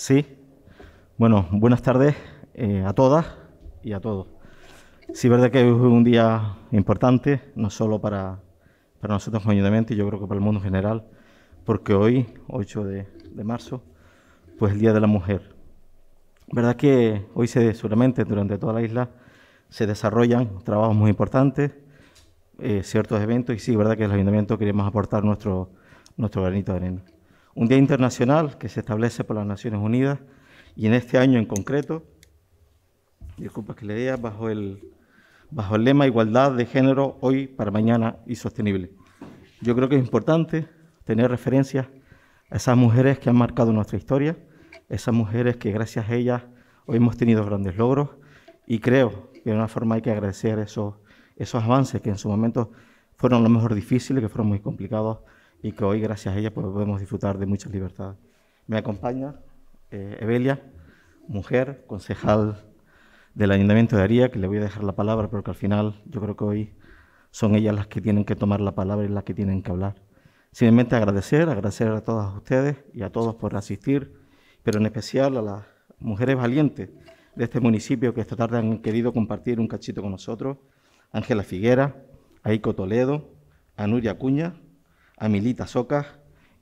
Sí. Bueno, buenas tardes eh, a todas y a todos. Sí, verdad que hoy es un día importante, no solo para, para nosotros como ayuntamiento, yo creo que para el mundo en general, porque hoy, 8 de, marzo, pues el Día de la Mujer. Verdad que hoy se, seguramente durante toda la isla se desarrollan trabajos muy importantes, eh, ciertos eventos, y sí, verdad que el ayuntamiento queremos aportar nuestro, nuestro granito de arena un día internacional que se establece por las Naciones Unidas y en este año en concreto, disculpa que le diga, bajo el, lema Igualdad de Género hoy para mañana y sostenible. Yo creo que es importante tener referencia a esas mujeres que han marcado nuestra historia, esas mujeres que gracias a ellas hoy hemos tenido grandes logros y creo que de una forma hay que agradecer esos, esos avances que en su momento fueron lo mejor difíciles, que fueron muy complicados y que hoy, gracias a ella, pues, podemos disfrutar de muchas libertades. Me acompaña eh, Evelia, mujer, concejal del Ayuntamiento de Aría, que le voy a dejar la palabra, porque al final yo creo que hoy son ellas las que tienen que tomar la palabra y las que tienen que hablar. Simplemente agradecer, agradecer a todas ustedes y a todos por asistir, pero en especial a las mujeres valientes de este municipio que esta tarde han querido compartir un cachito con nosotros, Ángela Figuera, Aiko Toledo, Anuria Cuña, a Milita Socas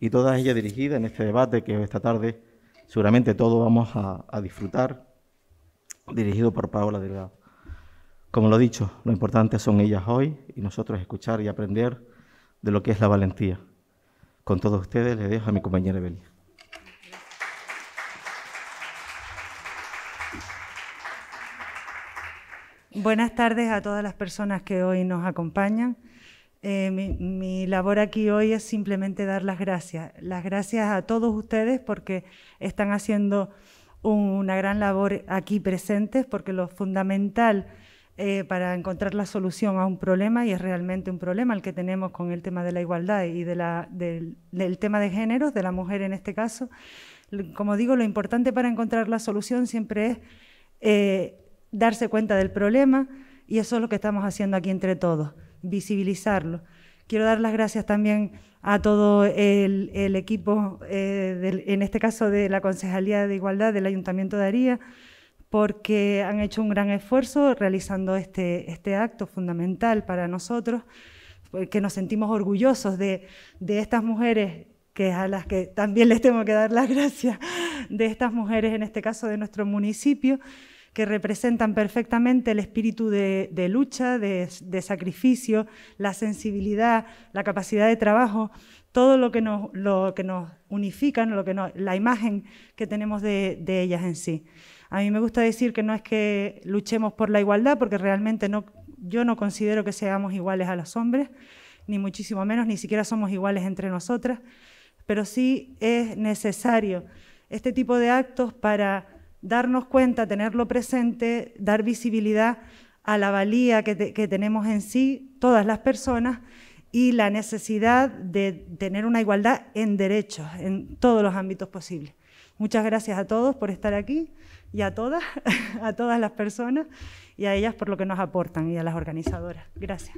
y todas ellas dirigidas en este debate que esta tarde seguramente todos vamos a, disfrutar, dirigido por Paola Delgado. Como lo he dicho, lo importante son ellas hoy y nosotros escuchar y aprender de lo que es la valentía. Con todos ustedes les dejo a mi compañera Evelia. Buenas tardes a todas las personas que hoy nos acompañan. Eh, mi, labor aquí hoy es simplemente dar las gracias. Las gracias a todos ustedes porque están haciendo una gran labor aquí presentes, porque lo fundamental eh, para encontrar la solución a un problema, y es realmente un problema el que tenemos con el tema de la igualdad y del, tema de géneros, de la mujer en este caso, como digo, lo importante para encontrar la solución siempre es eh, darse cuenta del problema y eso es lo que estamos haciendo aquí entre todos visibilizarlo. Quiero dar las gracias también a todo el, equipo, eh, en este caso de la Concejalía de Igualdad del Ayuntamiento de Aría, porque han hecho un gran esfuerzo realizando este, este acto fundamental para nosotros, que nos sentimos orgullosos de, de estas mujeres que a las que también les tengo que dar las gracias, de estas mujeres, en este caso de nuestro municipio, que representan perfectamente el espíritu de, lucha, de, sacrificio, la sensibilidad, la capacidad de trabajo, todo lo que nos, lo unifica, lo que nos, la imagen que tenemos de, ellas en sí. A mí me gusta decir que no es que luchemos por la igualdad, porque realmente no, yo no considero que seamos iguales a los hombres, ni muchísimo menos, ni siquiera somos iguales entre nosotras, pero sí es necesario este tipo de actos para darnos cuenta, tenerlo presente, dar visibilidad a la valía que, tenemos en sí todas las personas y la necesidad de tener una igualdad en derechos en todos los ámbitos posibles. Muchas gracias a todos por estar aquí y a todas, a todas las personas y a ellas por lo que nos aportan y a las organizadoras. Gracias.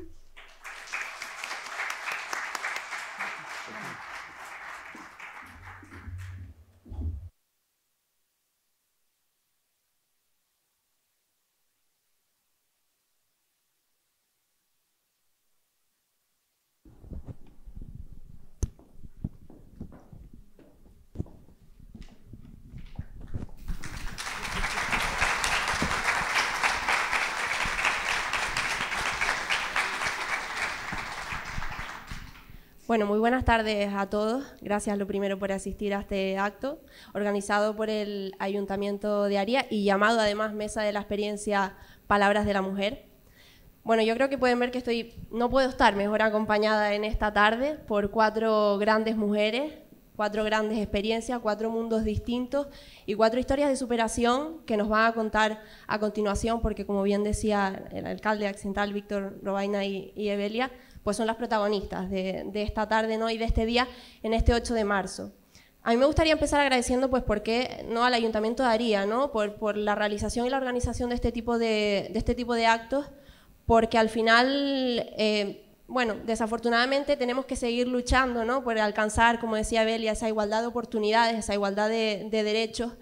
Bueno, muy buenas tardes a todos. Gracias lo primero por asistir a este acto organizado por el Ayuntamiento de Aria y llamado además Mesa de la Experiencia Palabras de la Mujer. Bueno, yo creo que pueden ver que estoy, no puedo estar mejor acompañada en esta tarde por cuatro grandes mujeres, cuatro grandes experiencias, cuatro mundos distintos y cuatro historias de superación que nos van a contar a continuación, porque como bien decía el alcalde accidental Víctor Robaina y Evelia, pues son las protagonistas de, esta tarde ¿no? y de este día en este 8 de marzo. A mí me gustaría empezar agradeciendo, pues, por qué no al Ayuntamiento de Aría, ¿no? Por, la realización y la organización de este tipo de, este tipo de actos, porque al final, eh, bueno, desafortunadamente tenemos que seguir luchando, ¿no? Por alcanzar, como decía Belia, esa igualdad de oportunidades, esa igualdad de derechos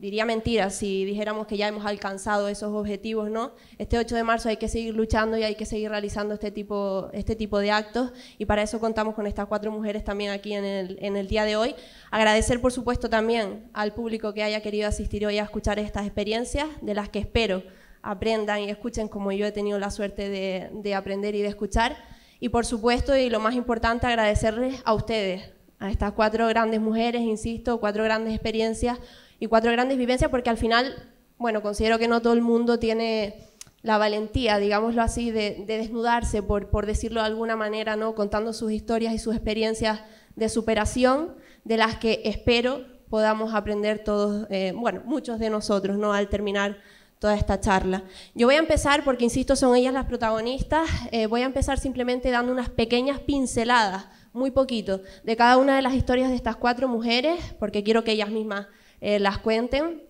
diría mentira si dijéramos que ya hemos alcanzado esos objetivos, ¿no? Este 8 de marzo hay que seguir luchando y hay que seguir realizando este tipo, este tipo de actos y para eso contamos con estas cuatro mujeres también aquí en el, en el día de hoy. Agradecer, por supuesto, también al público que haya querido asistir hoy a escuchar estas experiencias, de las que espero aprendan y escuchen como yo he tenido la suerte de, de aprender y de escuchar. Y por supuesto, y lo más importante, agradecerles a ustedes, a estas cuatro grandes mujeres, insisto, cuatro grandes experiencias y cuatro grandes vivencias, porque al final, bueno, considero que no todo el mundo tiene la valentía, digámoslo así, de, desnudarse, por, por, decirlo de alguna manera, ¿no? contando sus historias y sus experiencias de superación, de las que espero podamos aprender todos, eh, bueno, muchos de nosotros, ¿no? al terminar toda esta charla. Yo voy a empezar, porque insisto, son ellas las protagonistas, eh, voy a empezar simplemente dando unas pequeñas pinceladas, muy poquito, de cada una de las historias de estas cuatro mujeres, porque quiero que ellas mismas eh, las cuenten.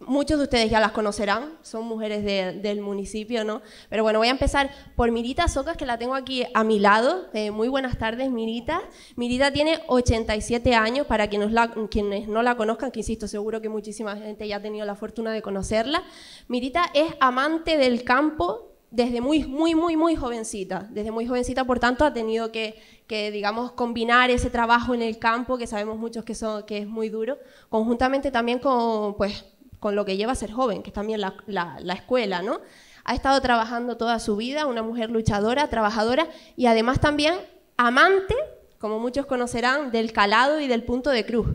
Muchos de ustedes ya las conocerán, son mujeres del municipio, ¿no? Pero bueno, voy a empezar por Mirita Socas, que la tengo aquí a mi lado. Eh, muy buenas tardes, Mirita. Mirita tiene 87 años, para quienes, quienes no la conozcan, que insisto, seguro que muchísima gente ya ha tenido la fortuna de conocerla. Mirita es amante del campo, desde muy, muy, muy, muy jovencita. Desde muy jovencita, por tanto, ha tenido que, digamos, combinar ese trabajo en el campo, que sabemos muchos que, son, que es muy duro, conjuntamente también con, pues, con lo que lleva a ser joven, que es también la, la, la escuela, ¿no? Ha estado trabajando toda su vida, una mujer luchadora, trabajadora y además también amante, como muchos conocerán, del calado y del punto de cruz.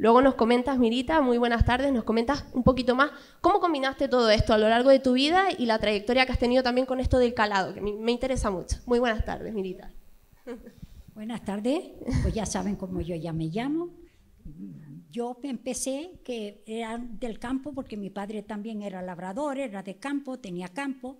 Luego nos comentas, Mirita, muy buenas tardes, nos comentas un poquito más cómo combinaste todo esto a lo largo de tu vida y la trayectoria que has tenido también con esto del calado, que me interesa mucho. Muy buenas tardes, Mirita. Buenas tardes, pues ya saben cómo yo ya me llamo. Yo empecé que era del campo porque mi padre también era labrador, era de campo, tenía campo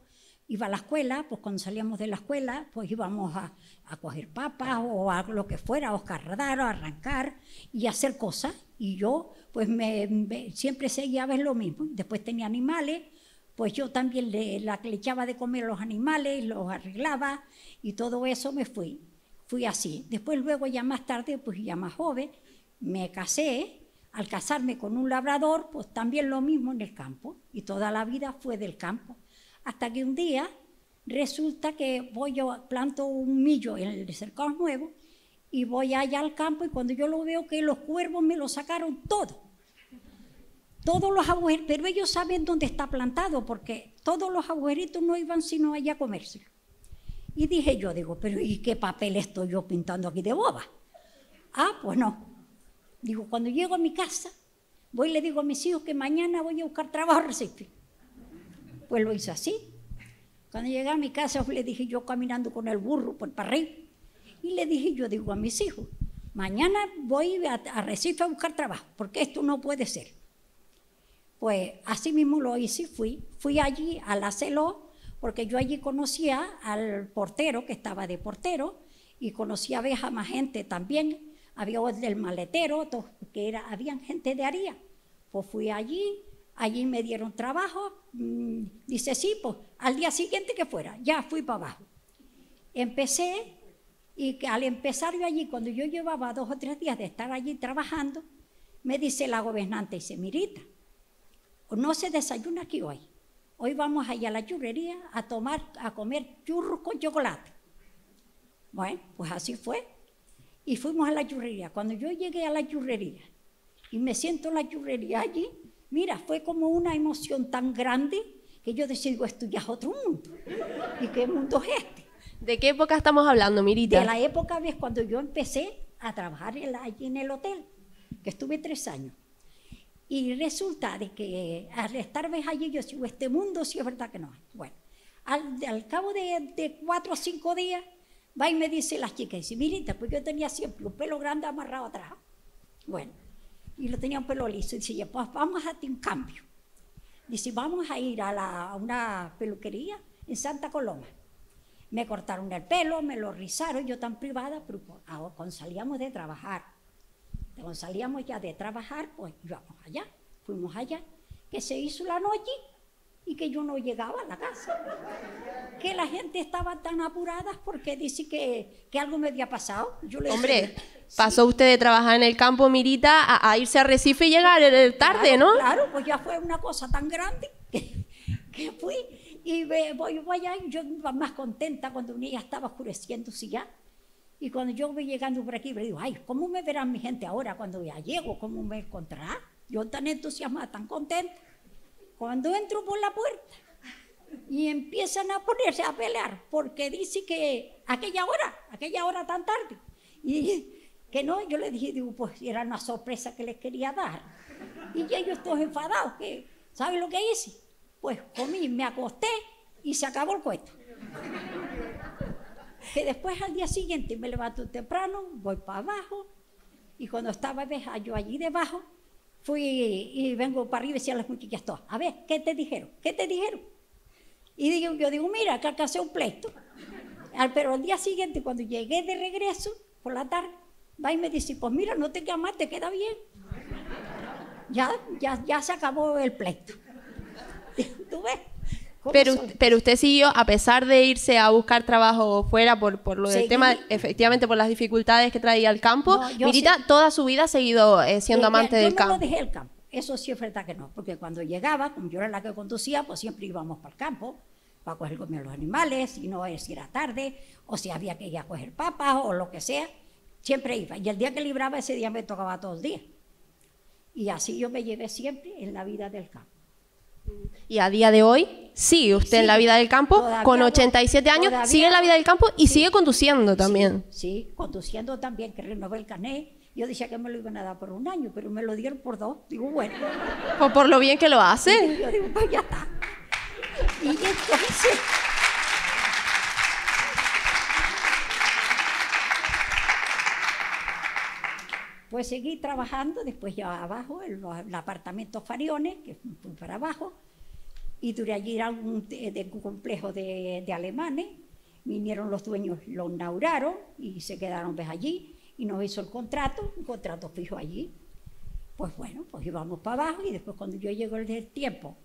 iba a la escuela, pues cuando salíamos de la escuela, pues íbamos a, a coger papas o a lo que fuera, a oscarradar o a arrancar y hacer cosas. Y yo, pues me, siempre seguía a ver lo mismo. Después tenía animales, pues yo también le, la, le echaba de comer a los animales, los arreglaba y todo eso me fui. Fui así. Después luego ya más tarde, pues ya más joven, me casé. Al casarme con un labrador, pues también lo mismo en el campo. Y toda la vida fue del campo. Hasta que un día resulta que voy yo, planto un millo en el cercado nuevo y voy allá al campo y cuando yo lo veo que los cuervos me lo sacaron todo. Todos los agujeros, pero ellos saben dónde está plantado porque todos los agujeritos no iban sino allá a comerse. Y dije yo, digo, pero ¿y qué papel estoy yo pintando aquí de boba? Ah, pues no. Digo, cuando llego a mi casa, voy y le digo a mis hijos que mañana voy a buscar trabajo a pues lo hice así. Cuando llegué a mi casa, le dije yo caminando con el burro por el parril, Y le dije yo, digo a mis hijos, mañana voy a, Recife a buscar trabajo, porque esto no puede ser. Pues así mismo lo hice, fui. Fui allí a la CELO, porque yo allí conocía al portero que estaba de portero y conocía a veces más gente también. Había del maletero, que era, habían gente de Aría. Pues fui allí, Allí me dieron trabajo, mm, dice, sí, pues al día siguiente que fuera, ya fui para abajo. Empecé y al empezar yo allí, cuando yo llevaba dos o tres días de estar allí trabajando, me dice la gobernante, dice, mirita, no se desayuna aquí hoy. Hoy vamos allá a la churrería a tomar, a comer churros con chocolate. Bueno, pues así fue. Y fuimos a la churrería. Cuando yo llegué a la churrería y me siento en la churrería allí, Mira, fue como una emoción tan grande que yo decía, digo, esto ya es otro mundo. ¿Y qué mundo es este? ¿De qué época estamos hablando, Mirita? De la época ves, cuando yo empecé a trabajar allí en el hotel, que estuve tres años. Y resulta de que al estar ves, allí, yo digo, este mundo sí es verdad que no es? Bueno, al, cabo de, cuatro o cinco días, va y me dice las chicas, dice, Mirita, pues yo tenía siempre un pelo grande amarrado atrás. Bueno, y lo tenía un pelo listo Y dice, pues vamos a hacer un cambio. Dice, vamos a ir a, una peluquería en Santa Coloma. Me cortaron el pelo, me lo rizaron, yo tan privada, pero pues, ah, cuando salíamos de trabajar, cuando salíamos ya de trabajar, pues íbamos allá, fuimos allá, ¿Qué se hizo la noche y que yo no llegaba a la casa. Que la gente estaba tan apurada porque dice que, que algo me había pasado. Yo Hombre, pasó usted de trabajar en el campo Mirita a, irse a Recife y llegar tarde, ¿no? Claro, pues ya fue una cosa tan grande que, fui y voy, voy allá y yo iba más contenta cuando un día estaba oscureciéndose ya. Y cuando yo voy llegando por aquí, me digo, ay, ¿cómo me verán mi gente ahora cuando ya llego? ¿Cómo me encontrará? Yo tan entusiasmada, tan contenta. Cuando entro por la puerta y empiezan a ponerse a pelear, porque dice que aquella hora, aquella hora tan tarde, y que no, yo le dije, digo, pues era una sorpresa que les quería dar. Y ellos todos enfadados, que, ¿sabes lo que hice? Pues comí, me acosté y se acabó el cuento. que después al día siguiente me levanto temprano, voy para abajo, y cuando estaba yo allí debajo, fui y vengo para arriba y decía a las muchachas todas, a ver, ¿qué te dijeron? ¿Qué te dijeron? Y digo, yo digo, mira, acá hace un pleito. Pero al día siguiente, cuando llegué de regreso, por la tarde, va y me dice, pues mira, no te más, te queda bien. Ya, ya, ya se acabó el pleito. ¿Tú ves? Pero, pero usted siguió, a pesar de irse a buscar trabajo fuera por, por lo del tema, efectivamente por las dificultades que traía el campo, no, Mirita toda su vida ha seguido eh, eh, siendo eh, amante del no campo. Lo dejé el campo. Eso sí es verdad que no, porque cuando llegaba, como yo era la que conducía, pues siempre íbamos para el campo para coger comer los animales, y no es ir a tarde, o si había que ir a coger papas o lo que sea, siempre iba. Y el día que libraba, ese día me tocaba todo el día. Y así yo me llevé siempre en la vida del campo. Y a día de hoy sigue usted en la vida del campo, con 87 años, sigue en la vida del campo y sigue conduciendo también. Sí, conduciendo también, que renové el cané. Yo decía que me lo iban a dar por un año, pero me lo dieron por dos. Digo, bueno. O por lo bien que lo hace. yo digo, pues ya está. Y entonces... Pues seguí trabajando, después ya abajo, en los, el apartamento Fariones, que fue para abajo, y tuve allí algún complejo de, alemanes. Vinieron los dueños, lo inauguraron y se quedaron pues, allí, y nos hizo el contrato, un contrato fijo allí. Pues bueno, pues íbamos para abajo, y después cuando yo llegó el tiempo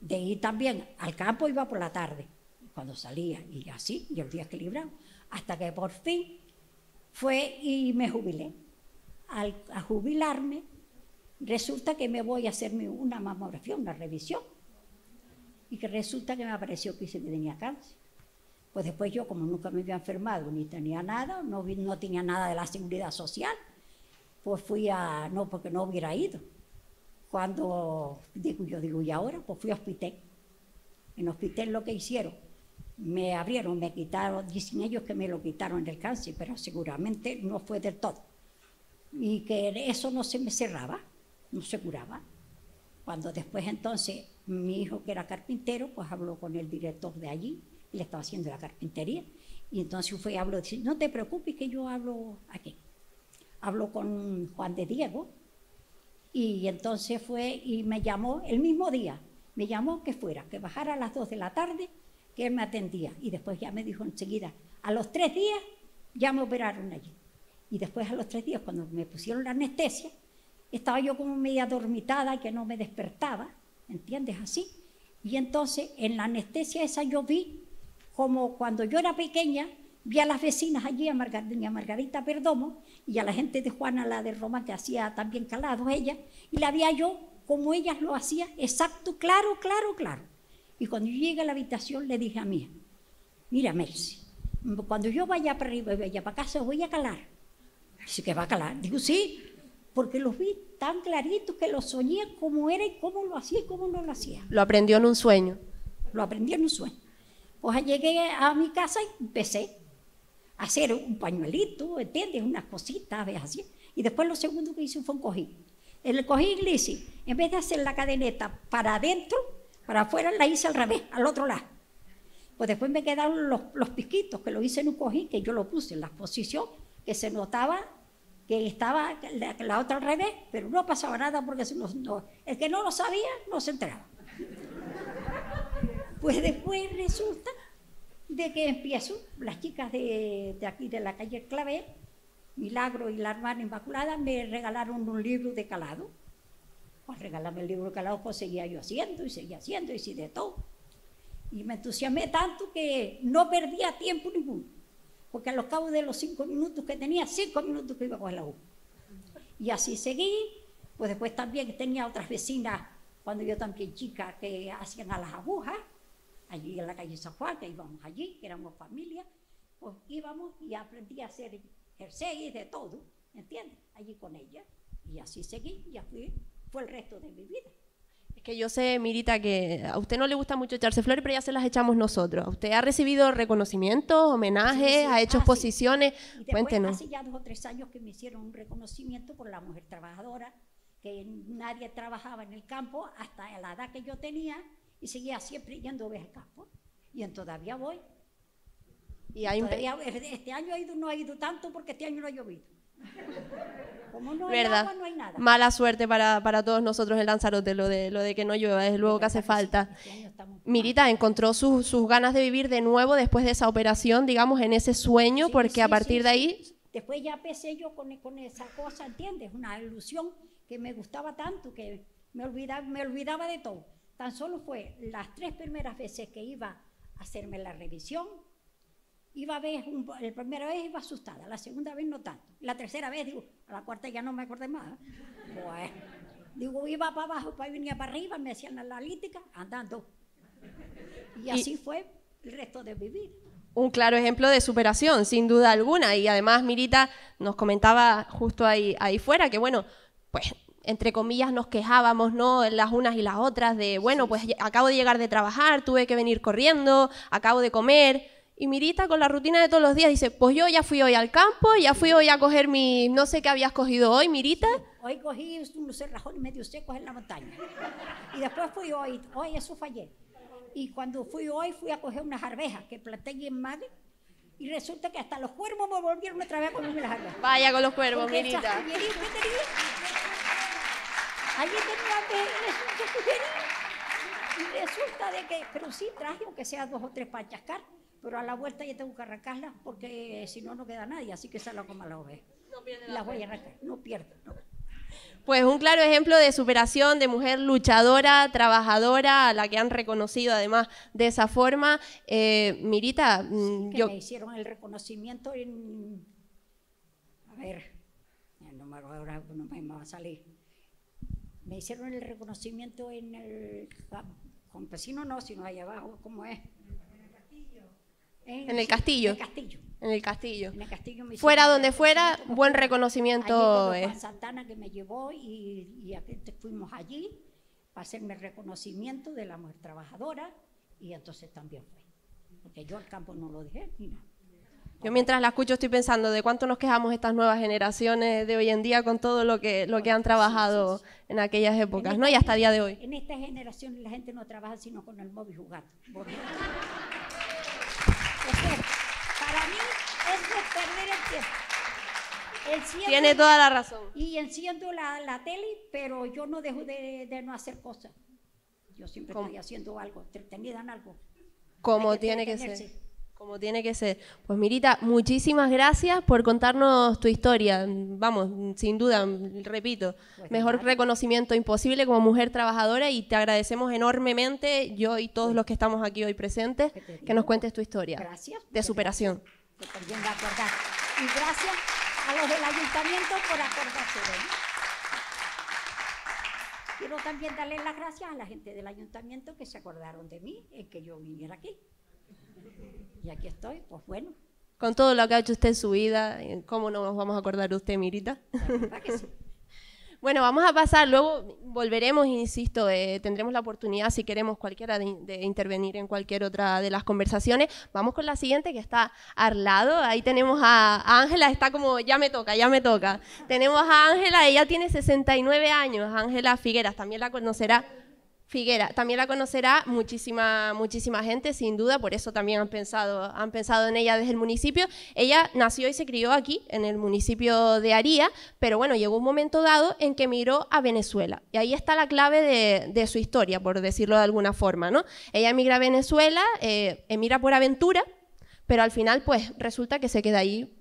de ir también al campo, iba por la tarde, cuando salía, y así, y el día equilibrado, hasta que por fin fue y me jubilé al, jubilarme, resulta que me voy a hacerme una mamografía, una revisión. Y que resulta que me apareció que se me tenía cáncer. Pues después yo, como nunca me había enfermado, ni tenía nada, no, no tenía nada de la seguridad social, pues fui a, no, porque no hubiera ido. Cuando, digo yo, digo, y ahora, pues fui a hospital. En hospital lo que hicieron, me abrieron, me quitaron, dicen ellos que me lo quitaron el cáncer, pero seguramente no fue del todo y que eso no se me cerraba, no se curaba. Cuando después entonces mi hijo que era carpintero, pues habló con el director de allí, le estaba haciendo la carpintería, y entonces fue y habló, dice, no te preocupes que yo hablo aquí. Habló con Juan de Diego, y entonces fue y me llamó el mismo día, me llamó que fuera, que bajara a las 2 de la tarde, que él me atendía, y después ya me dijo enseguida, a los tres días ya me operaron allí. Y después a los tres días, cuando me pusieron la anestesia, estaba yo como media dormitada que no me despertaba, ¿entiendes? Así. Y entonces en la anestesia esa yo vi como cuando yo era pequeña, vi a las vecinas allí, a Margarita, Margarita Perdomo y a la gente de Juana, la de Roma, que hacía también calados ella, y la vi yo como ellas lo hacía, exacto, claro, claro, claro. Y cuando yo llegué a la habitación le dije a mí, mira Mercy, cuando yo vaya para arriba y vaya para casa voy a calar Así que va a calar. Digo, sí, porque los vi tan claritos que los soñé cómo era y cómo lo hacía y cómo no lo hacía. Lo aprendió en un sueño. Lo aprendí en un sueño. Pues llegué a mi casa y empecé a hacer un pañuelito, ¿entiendes? Unas cositas, ¿ves? Así. Y después lo segundo que hice fue un cojín. El cojín le hice, en vez de hacer la cadeneta para adentro, para afuera, la hice al revés, al otro lado. Pues después me quedaron los, los piquitos, que lo hice en un cojín, que yo lo puse en la posición que se notaba que estaba la, otra al revés, pero no pasaba nada porque el que no lo sabía no se enteraba. Pues después resulta de que empiezo, las chicas de, aquí de la calle clave Milagro y la hermana Inmaculada, me regalaron un libro de calado. Pues regalarme el libro de calado, pues seguía yo haciendo y seguía haciendo y sí de todo. Y me entusiasmé tanto que no perdía tiempo ninguno porque a los cabos de los cinco minutos que tenía, cinco minutos que iba con la U. Y así seguí, pues después también tenía otras vecinas, cuando yo también chica, que hacían a las agujas, allí en la calle San Juan, que íbamos allí, que éramos familia, pues íbamos y aprendí a hacer jersey de todo, ¿entiendes? Allí con ella. Y así seguí, y así fue el resto de mi vida que yo sé, Mirita, que a usted no le gusta mucho echarse flores, pero ya se las echamos nosotros. ¿Usted ha recibido reconocimientos, homenajes, ha hecho ah, exposiciones? Cuéntenos. Hace ya dos o tres años que me hicieron un reconocimiento por la mujer trabajadora, que nadie trabajaba en el campo hasta la edad que yo tenía y seguía siempre yendo a ver el campo. Y todavía voy. Y, hay eh, este año no ha ido tanto porque este año no ha llovido. ¿verdad? Mala suerte para, todos nosotros en Lanzarote, lo de, lo de que no llueva, desde luego que hace falta. Este Mirita encontró sus ganas de vivir de nuevo después de esa operación, digamos, en ese sueño, porque a partir de ahí... Después ya pese yo con, esa cosa, ¿entiendes? Una ilusión que me gustaba tanto, que me olvidaba, me olvidaba de todo. Tan solo fue las tres primeras veces que iba a hacerme la revisión, iba a ver, la primera vez iba asustada, la segunda vez no tanto, la tercera vez, digo, a la cuarta ya no me acordé más. ¿eh? Pues, digo, iba para abajo, para venía para arriba, me hacían la analítica, andando. Y así fue el resto de vivir. Un claro ejemplo de superación, sin duda alguna. Y además, Mirita nos comentaba justo ahí, ahí fuera que, bueno, pues entre comillas nos quejábamos, ¿no? Las unas y las otras de, bueno, pues acabo de llegar de trabajar, tuve que venir corriendo, acabo de comer, y Mirita con la rutina de todos los días dice, pues yo ya fui hoy al campo, ya fui hoy a coger mi, no sé qué habías cogido hoy, Mirita. Hoy cogí unos cerrajones medio secos en la montaña. Y después fui hoy, hoy eso fallé. Y cuando fui hoy fui a coger unas arvejas que planté en madre. Y resulta que hasta los cuervos me volvieron otra vez a comerme las arvejas. Vaya con los cuervos, Mirita. tenía? Alguien tenía que... Y resulta de que, pero sí traje aunque sea dos o tres para chascar pero a la vuelta ya tengo que arrancarla porque eh, si no, no queda nadie. Así que salgo como la la las voy a arrancar, no pierdo. Pues un claro ejemplo de superación de mujer luchadora, trabajadora, a la que han reconocido además de esa forma. Eh, Mirita, mm, Me hicieron el reconocimiento en... A ver, no me, ahora no me va a salir. Me hicieron el reconocimiento en el ah, campesino, no, sino ahí abajo, ¿cómo es? En, el castillo. En el castillo. En el castillo. En el castillo me fuera donde fuera, buen reconocimiento. Eh. Juan Santana que me llevó y, y fuimos allí para hacerme reconocimiento de la mujer trabajadora y entonces también fue. Porque yo al campo no lo dejé Yo mientras la escucho estoy pensando de cuánto nos quejamos estas nuevas generaciones de hoy en día con todo lo que, lo que han trabajado en aquellas épocas, ¿no? y hasta el día de hoy. En esta generación la gente no trabaja sino con el móvil jugando. Para mí es perder el tiempo. Tiene toda la razón. Y enciendo la, la tele, pero yo no dejo de, no hacer cosas. Yo siempre estoy haciendo algo, entretenida en algo. Como tiene que ser. Como tiene que ser. Pues Mirita, muchísimas gracias por contarnos tu historia. Vamos, sin duda, repito, pues, mejor reconocimiento imposible como mujer trabajadora y te agradecemos enormemente, yo y todos los que estamos aquí hoy presentes, que nos cuentes tu historia. Gracias. De superación. Gracias. Y gracias a los del ayuntamiento por acordarse de mí. Quiero también darle las gracias a la gente del ayuntamiento que se acordaron de mí en que yo viniera aquí. Y aquí estoy, pues bueno. Con todo lo que ha hecho usted en su vida, ¿cómo no nos vamos a acordar de usted, Mirita? bueno, vamos a pasar, luego volveremos, insisto, eh, tendremos la oportunidad, si queremos cualquiera, de, de, intervenir en cualquier otra de las conversaciones. Vamos con la siguiente, que está al lado. Ahí tenemos a Ángela, está como, ya me toca, ya me toca. tenemos a Ángela, ella tiene 69 años, Ángela Figueras, también la conocerá. Figuera, también la conocerá muchísima, muchísima gente, sin duda, por eso también han pensado, han pensado en ella desde el municipio. Ella nació y se crió aquí, en el municipio de Aría, pero bueno, llegó un momento dado en que miró a Venezuela. Y ahí está la clave de, su historia, por decirlo de alguna forma, ¿no? Ella emigra a Venezuela, eh, emigra por aventura, pero al final, pues, resulta que se queda ahí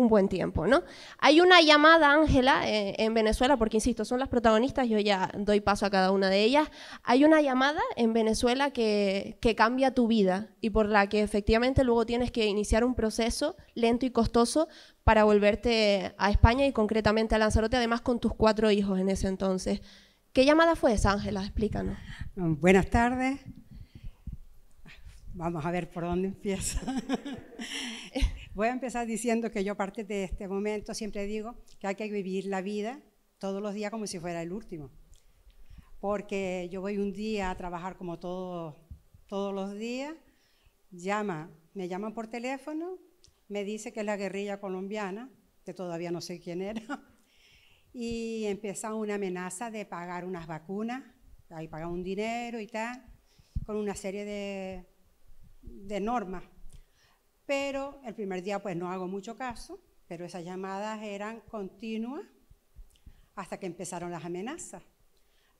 un buen tiempo, ¿no? Hay una llamada, Ángela, eh, en Venezuela, porque insisto, son las protagonistas, yo ya doy paso a cada una de ellas. Hay una llamada en Venezuela que, que cambia tu vida y por la que efectivamente luego tienes que iniciar un proceso lento y costoso para volverte a España y concretamente a Lanzarote, además con tus cuatro hijos en ese entonces. ¿Qué llamada fue esa, Ángela? Explícanos. Buenas tardes. Vamos a ver por dónde empieza. Voy a empezar diciendo que yo a de este momento siempre digo que hay que vivir la vida todos los días como si fuera el último. Porque yo voy un día a trabajar como todos todos los días, llama, me llaman por teléfono, me dice que es la guerrilla colombiana, que todavía no sé quién era, y empieza una amenaza de pagar unas vacunas, ahí pagar un dinero y tal, con una serie de, de normas pero el primer día pues no hago mucho caso, pero esas llamadas eran continuas hasta que empezaron las amenazas.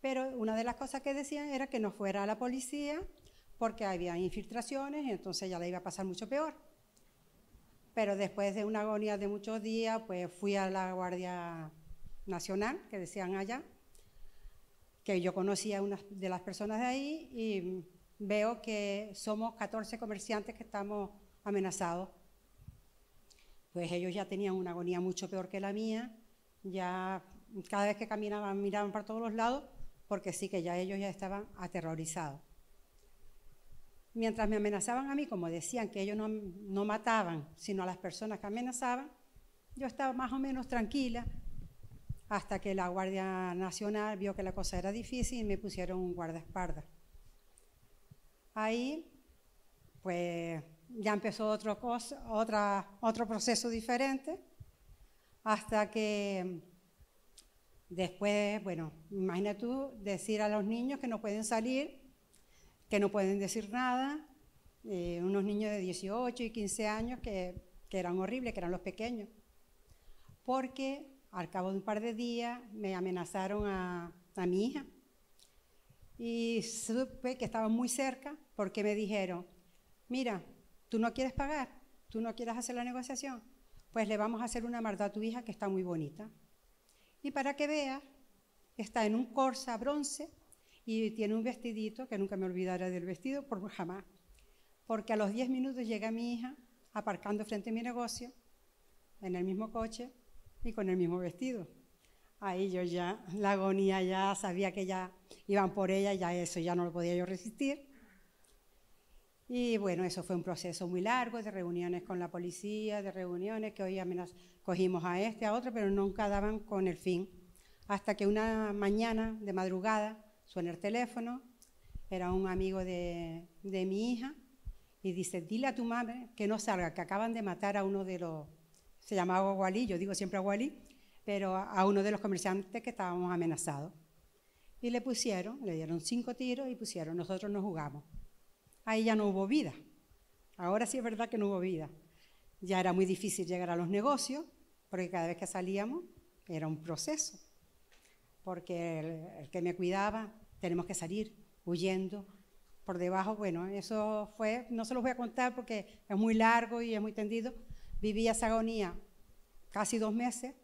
Pero una de las cosas que decían era que no fuera a la policía porque había infiltraciones y entonces ya le iba a pasar mucho peor. Pero después de una agonía de muchos días, pues fui a la Guardia Nacional, que decían allá, que yo conocía a una de las personas de ahí y veo que somos 14 comerciantes que estamos amenazados. Pues ellos ya tenían una agonía mucho peor que la mía, ya cada vez que caminaban miraban para todos los lados, porque sí que ya ellos ya estaban aterrorizados. Mientras me amenazaban a mí, como decían que ellos no, no mataban, sino a las personas que amenazaban, yo estaba más o menos tranquila hasta que la Guardia Nacional vio que la cosa era difícil y me pusieron un guardaespaldas. Ahí, pues ya empezó otro, otro proceso diferente, hasta que después, bueno, imagina tú decir a los niños que no pueden salir, que no pueden decir nada, eh, unos niños de 18 y 15 años que, eran horribles, que eran los pequeños, porque al cabo de un par de días me amenazaron a, a mi hija y supe que estaba muy cerca porque me dijeron, mira, tú no quieres pagar, tú no quieres hacer la negociación, pues le vamos a hacer una marda a tu hija que está muy bonita. Y para que veas, está en un corsa bronce y tiene un vestidito, que nunca me olvidaré del vestido, por jamás. Porque a los 10 minutos llega mi hija aparcando frente a mi negocio, en el mismo coche y con el mismo vestido. Ahí yo ya, la agonía ya, sabía que ya iban por ella, ya eso ya no lo podía yo resistir. Y bueno, eso fue un proceso muy largo de reuniones con la policía, de reuniones que hoy menos cogimos a este, a otro, pero nunca daban con el fin. Hasta que una mañana de madrugada suena el teléfono, era un amigo de, mi hija, y dice, dile a tu madre que no salga, que acaban de matar a uno de los, se llamaba Walí, yo digo siempre Walí, pero a uno de los comerciantes que estábamos amenazados. Y le pusieron, le dieron cinco tiros y pusieron, nosotros nos jugamos ahí ya no hubo vida. Ahora sí es verdad que no hubo vida. Ya era muy difícil llegar a los negocios, porque cada vez que salíamos era un proceso. Porque el, que me cuidaba, tenemos que salir huyendo por debajo. Bueno, eso fue, no se los voy a contar porque es muy largo y es muy tendido. Viví esa agonía casi dos meses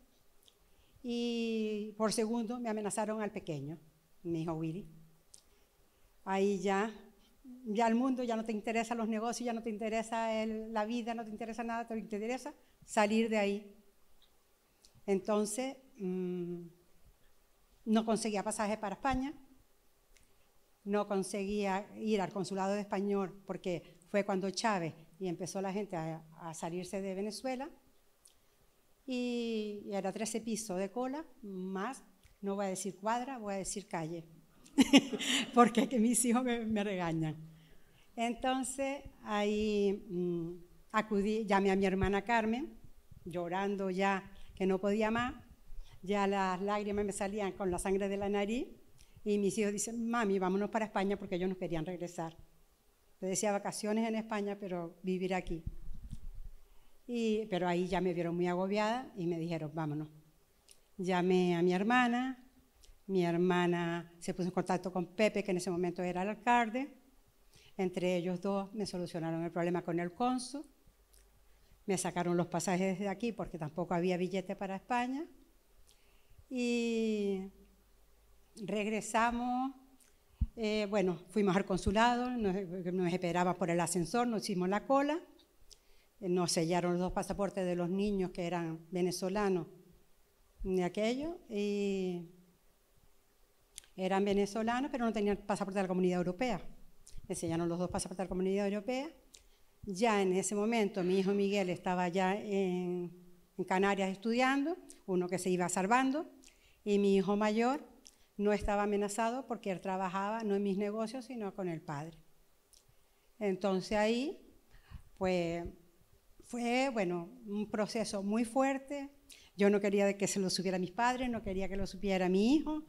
y por segundo me amenazaron al pequeño, mi hijo Willy. Ahí ya ya el mundo, ya no te interesa los negocios, ya no te interesa la vida, no te interesa nada, te interesa salir de ahí. Entonces, mm, no conseguía pasaje para España, no conseguía ir al consulado de español, porque fue cuando Chávez y empezó la gente a, salirse de Venezuela, y, y era 13 pisos de cola, más, no voy a decir cuadra, voy a decir calle. porque que mis hijos me, regañan. Entonces ahí mm, acudí, llamé a mi hermana Carmen, llorando ya que no podía más, ya las lágrimas me salían con la sangre de la nariz y mis hijos dicen, mami, vámonos para España porque ellos nos querían regresar. Les decía vacaciones en España, pero vivir aquí. pero ahí ya me vieron muy agobiada y me dijeron, vámonos. Llamé a mi hermana, mi hermana se puso en contacto con Pepe, que en ese momento era el alcalde. Entre ellos dos me solucionaron el problema con el consul. Me sacaron los pasajes desde aquí porque tampoco había billete para España. Y regresamos. Eh, bueno, fuimos al consulado, nos, esperaban por el ascensor, nos hicimos la cola. Eh, nos sellaron los dos pasaportes de los niños que eran venezolanos de aquello. Y eran venezolanos, pero no tenían pasaporte de la Comunidad Europea. enseñaron los dos pasaportes de la Comunidad Europea. Ya en ese momento mi hijo Miguel estaba ya en, Canarias estudiando, uno que se iba salvando, y mi hijo mayor no estaba amenazado porque él trabajaba no en mis negocios, sino con el padre. Entonces ahí, pues fue, bueno, un proceso muy fuerte. Yo no quería que se lo supiera mis padres, no quería que lo supiera mi hijo,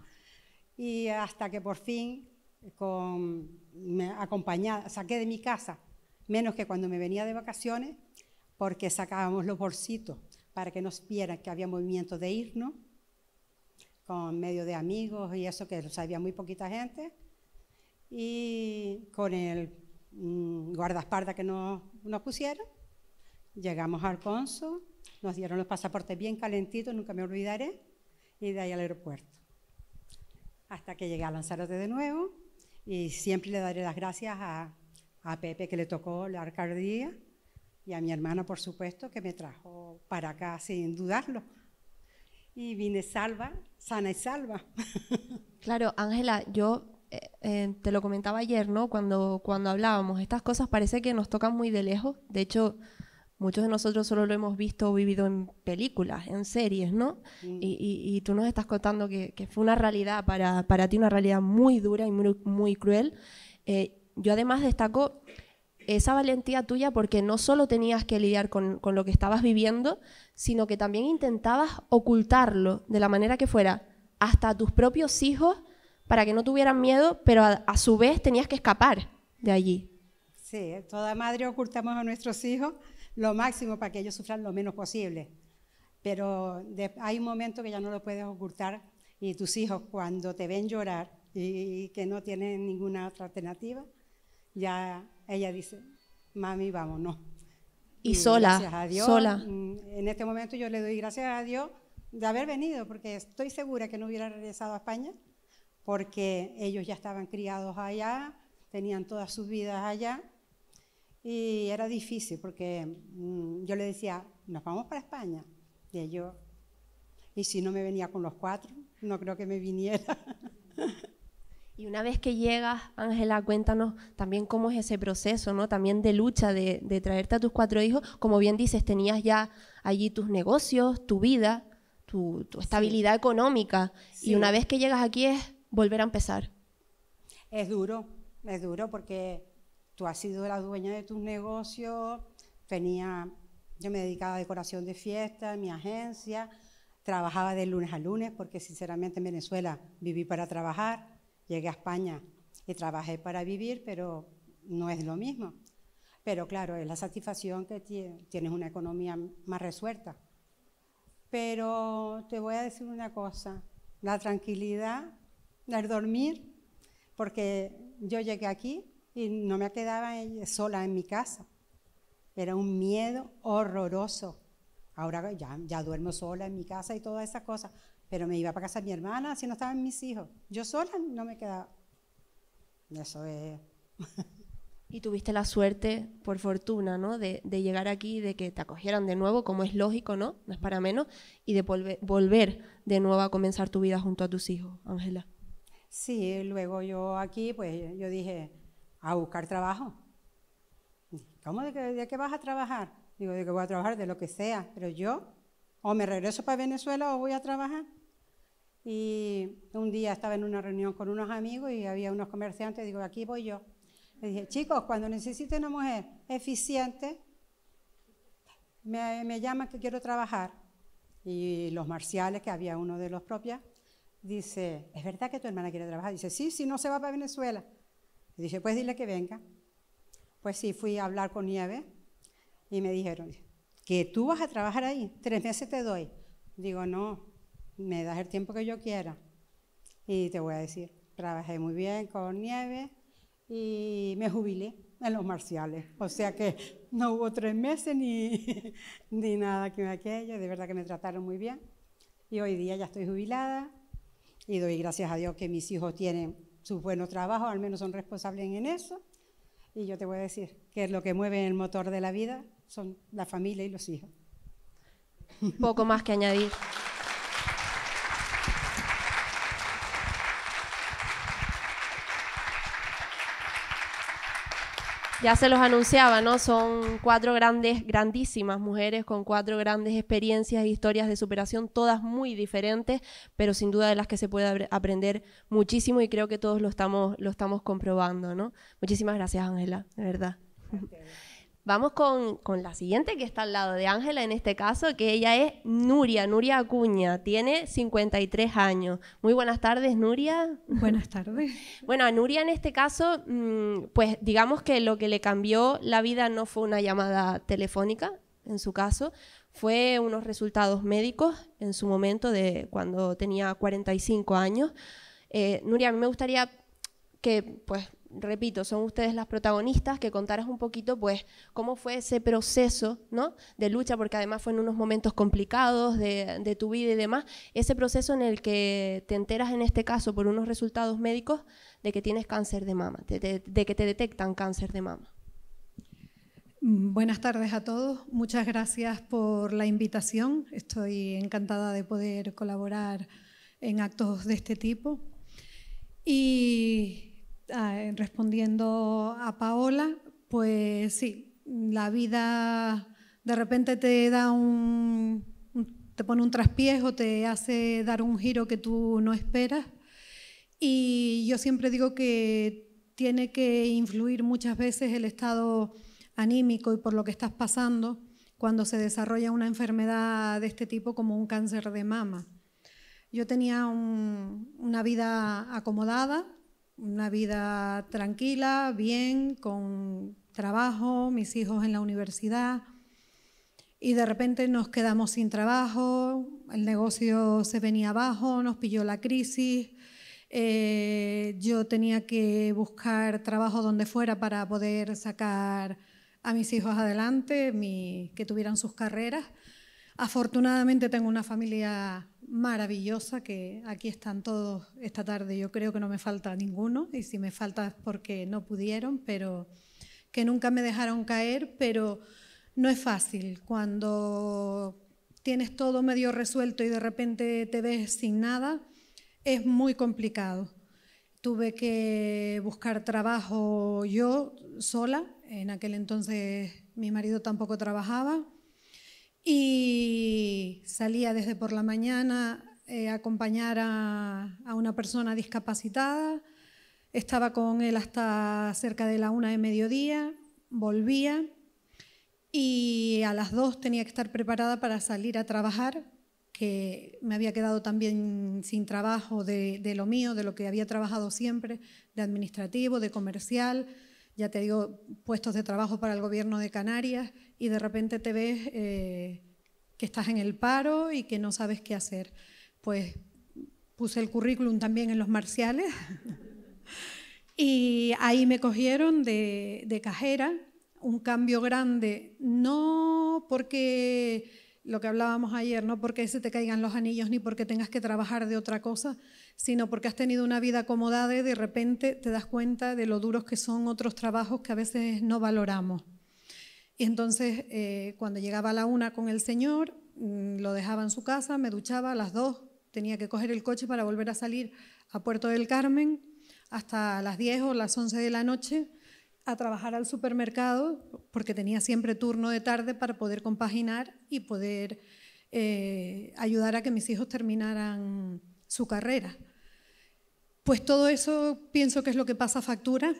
y hasta que por fin con, me acompañada, saqué de mi casa, menos que cuando me venía de vacaciones, porque sacábamos los bolsitos para que nos vieran que había movimiento de irnos, con medio de amigos y eso que lo sabía muy poquita gente, y con el guardasparda mm, guardaespaldas que nos, pusieron, llegamos a consul, nos dieron los pasaportes bien calentitos, nunca me olvidaré, y de ahí al aeropuerto hasta que llegué a Lanzarote de nuevo y siempre le daré las gracias a, a Pepe que le tocó la arcardía y a mi hermana, por supuesto, que me trajo para acá sin dudarlo. Y vine salva, sana y salva. claro, Ángela, yo eh, eh, te lo comentaba ayer, ¿no? Cuando, cuando hablábamos, estas cosas parece que nos tocan muy de lejos. De hecho, muchos de nosotros solo lo hemos visto o vivido en películas, en series, ¿no? Mm. Y, tú nos estás contando que, fue una realidad para, ti, una realidad muy dura y muy, muy cruel. Eh, yo además destaco esa valentía tuya porque no solo tenías que lidiar con, lo que estabas viviendo, sino que también intentabas ocultarlo de la manera que fuera, hasta a tus propios hijos, para que no tuvieran miedo, pero a, a su vez tenías que escapar de allí. Sí, toda madre ocultamos a nuestros hijos lo máximo para que ellos sufran lo menos posible. Pero hay un momento que ya no lo puedes ocultar y tus hijos cuando te ven llorar y, que no tienen ninguna otra alternativa, ya ella dice, mami, vamos no y sola, sola. Mm, en este momento yo le doy gracias a Dios de haber venido, porque estoy segura que no hubiera regresado a España, porque ellos ya estaban criados allá, tenían todas sus vidas allá, y era difícil porque mm, yo le decía, nos vamos para España. Y yo, y si no me venía con los cuatro, no creo que me viniera. Y una vez que llegas, Ángela, cuéntanos también cómo es ese proceso, ¿no? También de lucha, de, traerte a tus cuatro hijos. Como bien dices, tenías ya allí tus negocios, tu vida, tu, estabilidad económica. Y una vez que llegas aquí es volver a empezar. Es duro, es duro porque tú has sido la dueña de tus negocios, tenía, yo me dedicaba a decoración de fiestas mi agencia, trabajaba de lunes a lunes porque sinceramente en Venezuela viví para trabajar, llegué a España y trabajé para vivir, pero no es lo mismo. Pero claro, es la satisfacción que tienes una economía más resuelta. Pero te voy a decir una cosa, la tranquilidad, el dormir, porque yo llegué aquí y no me quedaba sola en mi casa. Era un miedo horroroso. Ahora ya, ya duermo sola en mi casa y todas esas cosas, pero me iba para casa de mi hermana si no estaban mis hijos. Yo sola no me quedaba. Eso es. y tuviste la suerte, por fortuna, ¿no? De, de, llegar aquí, de que te acogieran de nuevo, como es lógico, ¿no? No es para menos, y de volver de nuevo a comenzar tu vida junto a tus hijos, Ángela. Sí, luego yo aquí, pues yo dije, a buscar trabajo. ¿Cómo de qué vas a trabajar? Digo, de que voy a trabajar de lo que sea, pero yo o me regreso para Venezuela o voy a trabajar. Y un día estaba en una reunión con unos amigos y había unos comerciantes, digo, aquí voy yo. Le dije, chicos, cuando necesite una mujer eficiente, me, me llaman que quiero trabajar. Y los marciales, que había uno de los propios, dice, ¿es verdad que tu hermana quiere trabajar? Dice, sí, si no se va para Venezuela. Y dije, pues dile que venga. Pues sí, fui a hablar con Nieve y me dijeron, que tú vas a trabajar ahí, tres meses te doy. Digo, no, me das el tiempo que yo quiera. Y te voy a decir, trabajé muy bien con Nieve y me jubilé en los marciales. O sea que no hubo tres meses ni, ni nada que aquello, de verdad que me trataron muy bien. Y hoy día ya estoy jubilada y doy gracias a Dios que mis hijos tienen sus buenos trabajos, al menos son responsables en eso. Y yo te voy a decir que lo que mueve el motor de la vida son la familia y los hijos. Poco más que añadir. ya se los anunciaba, ¿no? Son cuatro grandes, grandísimas mujeres con cuatro grandes experiencias e historias de superación, todas muy diferentes, pero sin duda de las que se puede aprender muchísimo y creo que todos lo estamos, lo estamos comprobando, ¿no? Muchísimas gracias, Ángela, de verdad. Vamos con, la siguiente que está al lado de Ángela en este caso, que ella es Nuria, Nuria Acuña, tiene 53 años. Muy buenas tardes, Nuria. Buenas tardes. bueno, a Nuria en este caso, mm, pues digamos que lo que le cambió la vida no fue una llamada telefónica, en su caso, fue unos resultados médicos en su momento de cuando tenía 45 años. Eh, Nuria, a mí me gustaría que pues repito, son ustedes las protagonistas, que contarás un poquito, pues, cómo fue ese proceso, ¿no? De lucha, porque además fue en unos momentos complicados de, tu vida y demás, ese proceso en el que te enteras, en este caso, por unos resultados médicos, de que tienes cáncer de mama, de, de que te detectan cáncer de mama. Buenas tardes a todos. Muchas gracias por la invitación. Estoy encantada de poder colaborar en actos de este tipo. Y Ah, respondiendo a Paola, pues sí, la vida de repente te da un, te pone un traspiés o te hace dar un giro que tú no esperas. Y yo siempre digo que tiene que influir muchas veces el estado anímico y por lo que estás pasando cuando se desarrolla una enfermedad de este tipo como un cáncer de mama. Yo tenía una vida acomodada, una vida tranquila, bien, con trabajo, mis hijos en la universidad, y de repente nos quedamos sin trabajo, el negocio se venía abajo, nos pilló la crisis, eh, yo tenía que buscar trabajo donde fuera para poder sacar a mis hijos adelante, que tuvieran sus carreras. Afortunadamente tengo una familia maravillosa que aquí están todos esta tarde. Yo creo que no me falta ninguno y si me falta es porque no pudieron, pero que nunca me dejaron caer, pero no es fácil cuando tienes todo medio resuelto y de repente te ves sin nada, es muy complicado. Tuve que buscar trabajo yo sola, en aquel entonces mi marido tampoco trabajaba y salía desde por la mañana eh, a acompañar a, una persona discapacitada, estaba con él hasta cerca de la una de mediodía, volvía y a las dos tenía que estar preparada para salir a trabajar, que me había quedado también sin trabajo de, de lo mío, de lo que había trabajado siempre, de administrativo, de comercial, ya te digo, puestos de trabajo para el gobierno de Canarias y de repente te ves eh, que estás en el paro y que no sabes qué hacer. Pues puse el currículum también en los marciales y ahí me cogieron de, de cajera, un cambio grande, no porque lo que hablábamos ayer, no porque se te caigan los anillos ni porque tengas que trabajar de otra cosa, sino porque has tenido una vida acomodada y de repente te das cuenta de lo duros que son otros trabajos que a veces no valoramos. Y entonces, eh, cuando llegaba a la una con el señor, mm, lo dejaba en su casa, me duchaba a las dos, tenía que coger el coche para volver a salir a Puerto del Carmen hasta las diez o las once de la noche a trabajar al supermercado, porque tenía siempre turno de tarde para poder compaginar y poder eh, ayudar a que mis hijos terminaran su carrera. Pues todo eso pienso que es lo que pasa factura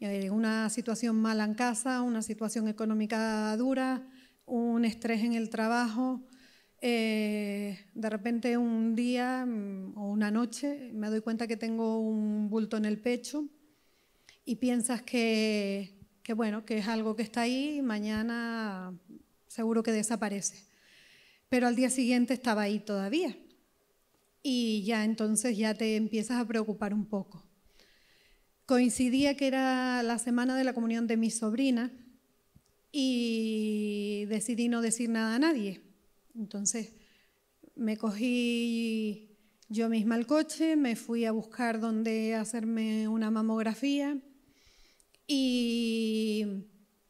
eh, una situación mala en casa, una situación económica dura, un estrés en el trabajo. Eh, de repente un día mm, o una noche me doy cuenta que tengo un bulto en el pecho y piensas que, bueno, que es algo que está ahí y mañana seguro que desaparece. Pero al día siguiente estaba ahí todavía. Y ya entonces ya te empiezas a preocupar un poco. Coincidía que era la semana de la comunión de mi sobrina y decidí no decir nada a nadie. Entonces me cogí yo misma el coche, me fui a buscar donde hacerme una mamografía y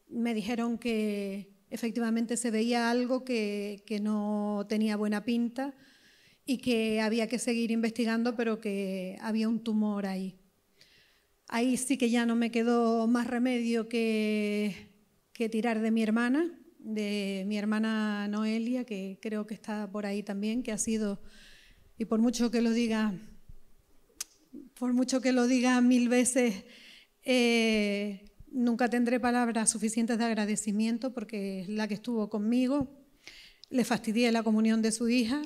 me dijeron que efectivamente se veía algo que, que no tenía buena pinta y que había que seguir investigando, pero que había un tumor ahí. Ahí sí que ya no me quedó más remedio que, que tirar de mi hermana, de mi hermana Noelia, que creo que está por ahí también, que ha sido, y por mucho que lo diga, por mucho que lo diga mil veces, eh, nunca tendré palabras suficientes de agradecimiento porque es la que estuvo conmigo. Le fastidié la comunión de su hija,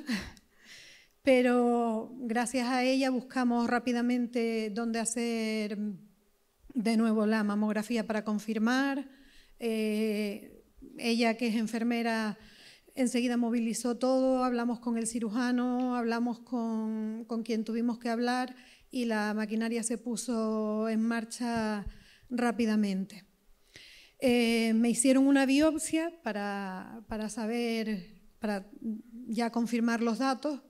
pero gracias a ella buscamos rápidamente dónde hacer de nuevo la mamografía para confirmar. Eh, ella, que es enfermera, enseguida movilizó todo, hablamos con el cirujano, hablamos con, quien tuvimos que hablar y la maquinaria se puso en marcha rápidamente. Eh, me hicieron una biopsia para, para saber, para ya confirmar los datos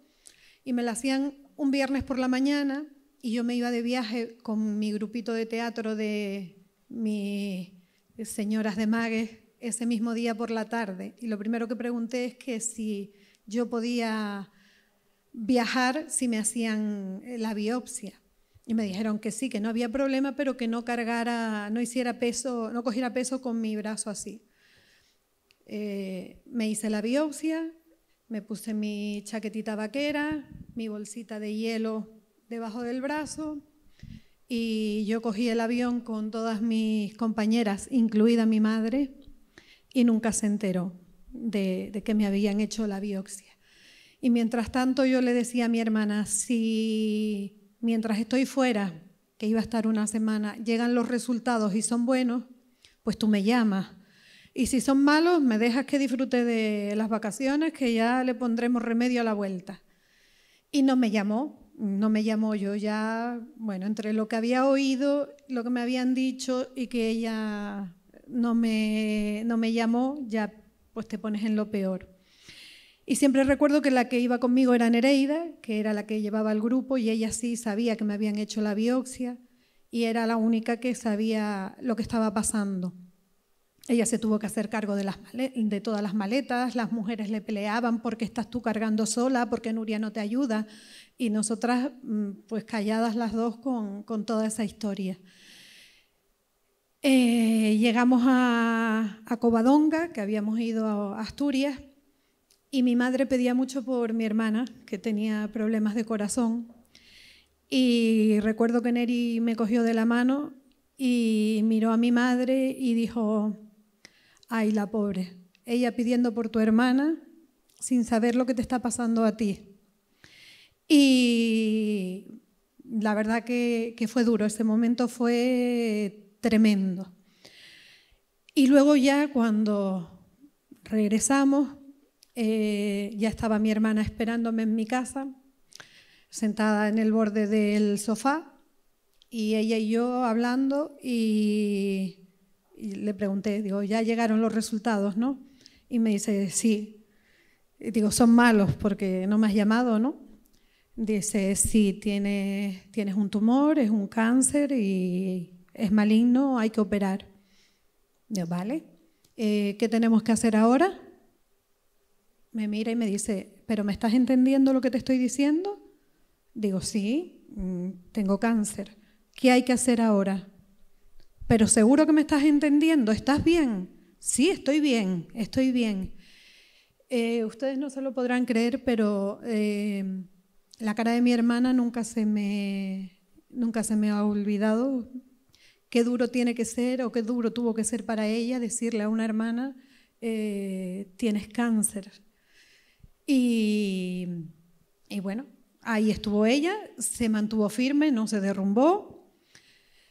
y me la hacían un viernes por la mañana y yo me iba de viaje con mi grupito de teatro de mis señoras de Magues ese mismo día por la tarde. Y lo primero que pregunté es que si yo podía viajar si me hacían eh, la biopsia. Y me dijeron que sí, que no había problema, pero que no cargara, no hiciera peso, no cogiera peso con mi brazo así. Eh, me hice la biopsia, me puse mi chaquetita vaquera, mi bolsita de hielo debajo del brazo y yo cogí el avión con todas mis compañeras, incluida mi madre, y nunca se enteró de, que me habían hecho la biopsia. Y mientras tanto yo le decía a mi hermana, si mientras estoy fuera, que iba a estar una semana, llegan los resultados y son buenos, pues tú me llamas y si son malos, me dejas que disfrute de las vacaciones, que ya le pondremos remedio a la vuelta. Y no me llamó, no me llamó yo ya, bueno, entre lo que había oído, lo que me habían dicho y que ella no me, llamó, ya pues te pones en lo peor. Y siempre recuerdo que la que iba conmigo era Nereida, que era la que llevaba el grupo, y ella sí sabía que me habían hecho la biopsia y era la única que sabía lo que estaba pasando. Ella se tuvo que hacer cargo de, todas las maletas, las mujeres le peleaban porque estás tú cargando sola, porque Nuria no te ayuda, y nosotras mm, pues calladas las dos con, toda esa historia. Eh, llegamos a, a Covadonga, que habíamos ido a Asturias, y mi madre pedía mucho por mi hermana, que tenía problemas de corazón. Y recuerdo que Neri me cogió de la mano y miró a mi madre y dijo, Ay, la pobre. Ella pidiendo por tu hermana sin saber lo que te está pasando a ti. Y la verdad que, fue duro, ese momento fue tremendo. Y luego ya cuando regresamos, eh, ya estaba mi hermana esperándome en mi casa, sentada en el borde del sofá, y ella y yo hablando y y le pregunté, digo, ¿ya llegaron los resultados, no? Y me dice, sí. Y digo, son malos porque no me has llamado, ¿no? Dice, sí, tienes, tienes un tumor, es un cáncer y es maligno, hay que operar. Digo, vale. Eh, ¿Qué tenemos que hacer ahora? Me mira y me dice, ¿pero me estás entendiendo lo que te estoy diciendo? Digo, sí, mm, tengo cáncer. ¿Qué hay que hacer ahora? pero seguro que me estás entendiendo, ¿estás bien? Sí, estoy bien, estoy bien. Eh, ustedes no se lo podrán creer, pero eh, la cara de mi hermana nunca se me, nunca se me ha olvidado. Qué duro tiene que ser o qué duro tuvo que ser para ella decirle a una hermana, eh, tienes cáncer. y bueno, ahí estuvo ella, se mantuvo firme, no se derrumbó,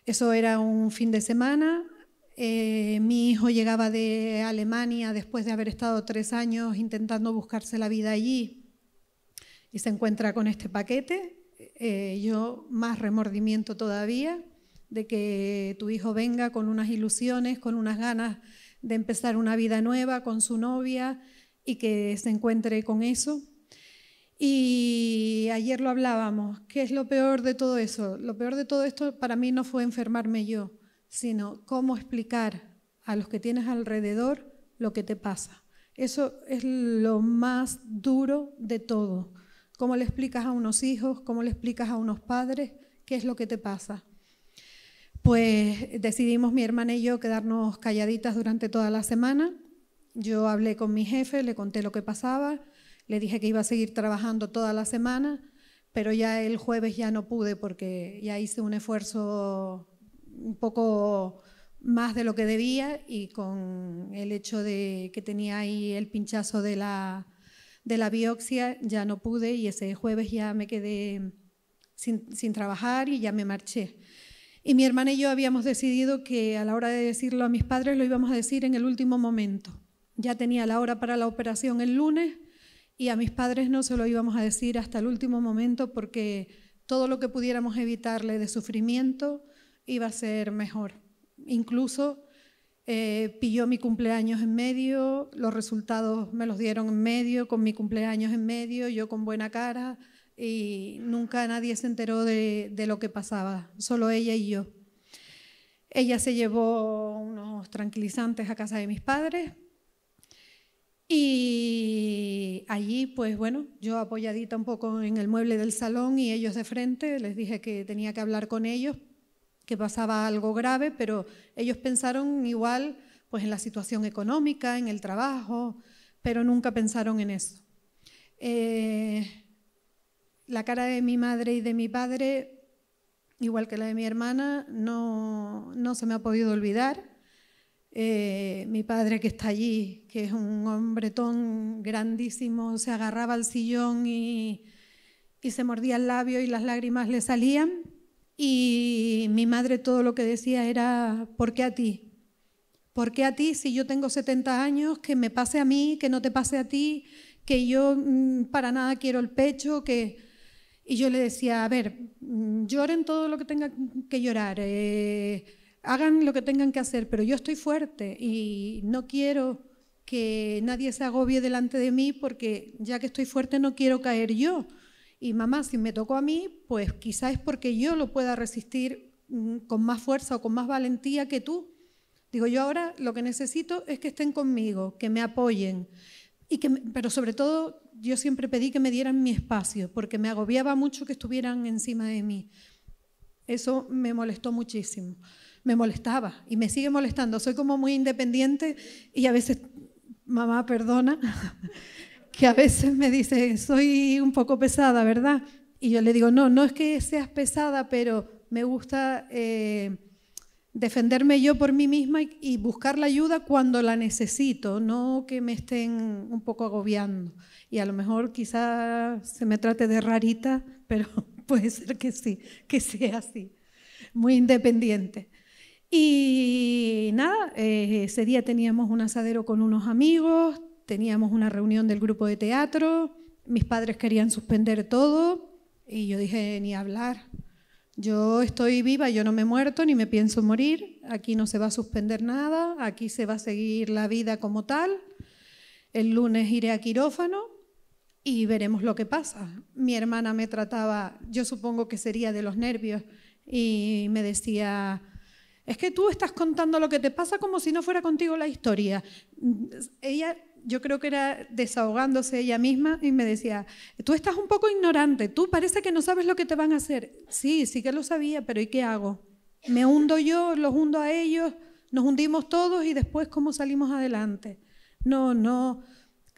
eso era un fin de semana. Eh, mi hijo llegaba de Alemania después de haber estado tres años intentando buscarse la vida allí y se encuentra con este paquete. Eh, yo más remordimiento todavía de que tu hijo venga con unas ilusiones, con unas ganas de empezar una vida nueva con su novia y que se encuentre con eso. Y ayer lo hablábamos, ¿qué es lo peor de todo eso? Lo peor de todo esto para mí no fue enfermarme yo, sino cómo explicar a los que tienes alrededor lo que te pasa. Eso es lo más duro de todo. ¿Cómo le explicas a unos hijos? ¿Cómo le explicas a unos padres qué es lo que te pasa? Pues decidimos mi hermana y yo quedarnos calladitas durante toda la semana. Yo hablé con mi jefe, le conté lo que pasaba le dije que iba a seguir trabajando toda la semana, pero ya el jueves ya no pude porque ya hice un esfuerzo un poco más de lo que debía y con el hecho de que tenía ahí el pinchazo de la, de la biopsia ya no pude y ese jueves ya me quedé sin, sin trabajar y ya me marché. Y mi hermana y yo habíamos decidido que a la hora de decirlo a mis padres lo íbamos a decir en el último momento. Ya tenía la hora para la operación el lunes y a mis padres no se lo íbamos a decir hasta el último momento porque todo lo que pudiéramos evitarle de sufrimiento iba a ser mejor. Incluso eh, pilló mi cumpleaños en medio, los resultados me los dieron en medio, con mi cumpleaños en medio, yo con buena cara y nunca nadie se enteró de lo que pasaba, solo ella y yo. Ella se llevó unos tranquilizantes a casa de mis padres y allí, pues bueno, yo apoyadita un poco en el mueble del salón y ellos de frente, les dije que tenía que hablar con ellos, que pasaba algo grave, pero ellos pensaron igual pues en la situación económica, en el trabajo, pero nunca pensaron en eso. Eh, la cara de mi madre y de mi padre, igual que la de mi hermana, no, no se me ha podido olvidar. Eh, mi padre que está allí, que es un hombretón grandísimo, se agarraba al sillón y, se mordía el labio y las lágrimas le salían. Y mi madre todo lo que decía era, ¿por qué a ti? ¿Por qué a ti si yo tengo 70 años, que me pase a mí, que no te pase a ti, que yo mm, para nada quiero el pecho, Y yo le decía, a ver, mm, lloren todo lo que tengan que llorar. Eh, hagan lo que tengan que hacer, pero yo estoy fuerte y no quiero que nadie se agobie delante de mí porque ya que estoy fuerte no quiero caer yo. Y mamá, si me tocó a mí, pues quizás es porque yo lo pueda resistir mm, con más fuerza o con más valentía que tú. Digo, yo ahora lo que necesito es que estén conmigo, que me apoyen. Y que, pero sobre todo, yo siempre pedí que me dieran mi espacio, porque me agobiaba mucho que estuvieran encima de mí. Eso me molestó muchísimo me molestaba y me sigue molestando. Soy como muy independiente y a veces, mamá, perdona, que a veces me dice, soy un poco pesada, ¿verdad? Y yo le digo, no, no es que seas pesada, pero me gusta eh, defenderme yo por mí misma y, buscar la ayuda cuando la necesito, no que me estén un poco agobiando. Y a lo mejor quizás se me trate de rarita, pero puede ser que sí, que sea así, muy independiente. Y nada, eh, ese día teníamos un asadero con unos amigos, teníamos una reunión del grupo de teatro, mis padres querían suspender todo y yo dije, ni hablar, yo estoy viva, yo no me he muerto ni me pienso morir, aquí no se va a suspender nada, aquí se va a seguir la vida como tal, el lunes iré a quirófano y veremos lo que pasa. Mi hermana me trataba, yo supongo que sería de los nervios, y me decía es que tú estás contando lo que te pasa como si no fuera contigo la historia. Ella, yo creo que era desahogándose ella misma y me decía, tú estás un poco ignorante, tú parece que no sabes lo que te van a hacer. Sí, sí que lo sabía, pero ¿y qué hago? Me hundo yo, los hundo a ellos, nos hundimos todos y después cómo salimos adelante. No, no.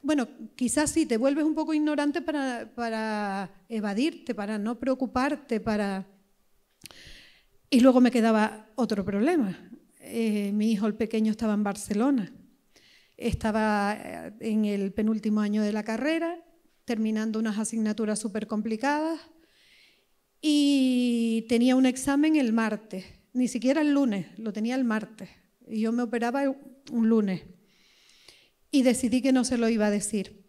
Bueno, quizás sí, te vuelves un poco ignorante para, para evadirte, para no preocuparte, para y luego me quedaba otro problema. Eh, mi hijo, el pequeño, estaba en Barcelona. Estaba eh, en el penúltimo año de la carrera, terminando unas asignaturas súper complicadas y tenía un examen el martes, ni siquiera el lunes, lo tenía el martes. Y yo me operaba un lunes y decidí que no se lo iba a decir,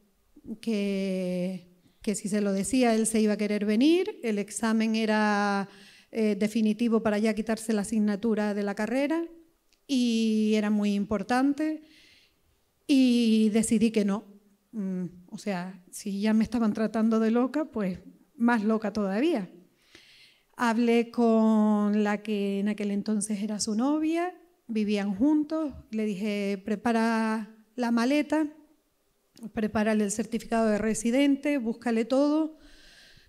que, que si se lo decía él se iba a querer venir, el examen era eh, definitivo para ya quitarse la asignatura de la carrera y era muy importante y decidí que no. Mm, o sea, si ya me estaban tratando de loca, pues más loca todavía. Hablé con la que en aquel entonces era su novia, vivían juntos, le dije, prepara la maleta, prepárale el certificado de residente, búscale todo,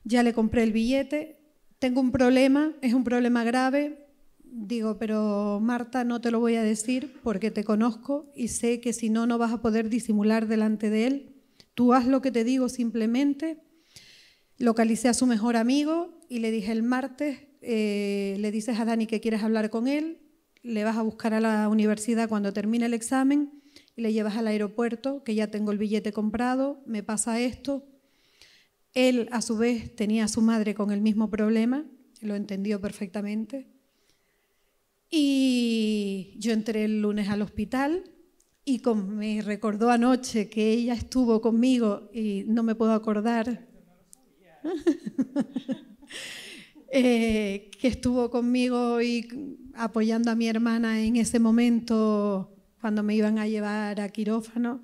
ya le compré el billete, tengo un problema, es un problema grave, digo, pero Marta, no te lo voy a decir porque te conozco y sé que si no, no vas a poder disimular delante de él. Tú haz lo que te digo simplemente. Localicé a su mejor amigo y le dije el martes, eh, le dices a Dani que quieres hablar con él, le vas a buscar a la universidad cuando termine el examen y le llevas al aeropuerto, que ya tengo el billete comprado, me pasa esto. Él, a su vez, tenía a su madre con el mismo problema, lo entendió perfectamente. Y yo entré el lunes al hospital y me recordó anoche que ella estuvo conmigo y no me puedo acordar. Eh, que estuvo conmigo y apoyando a mi hermana en ese momento cuando me iban a llevar a quirófano.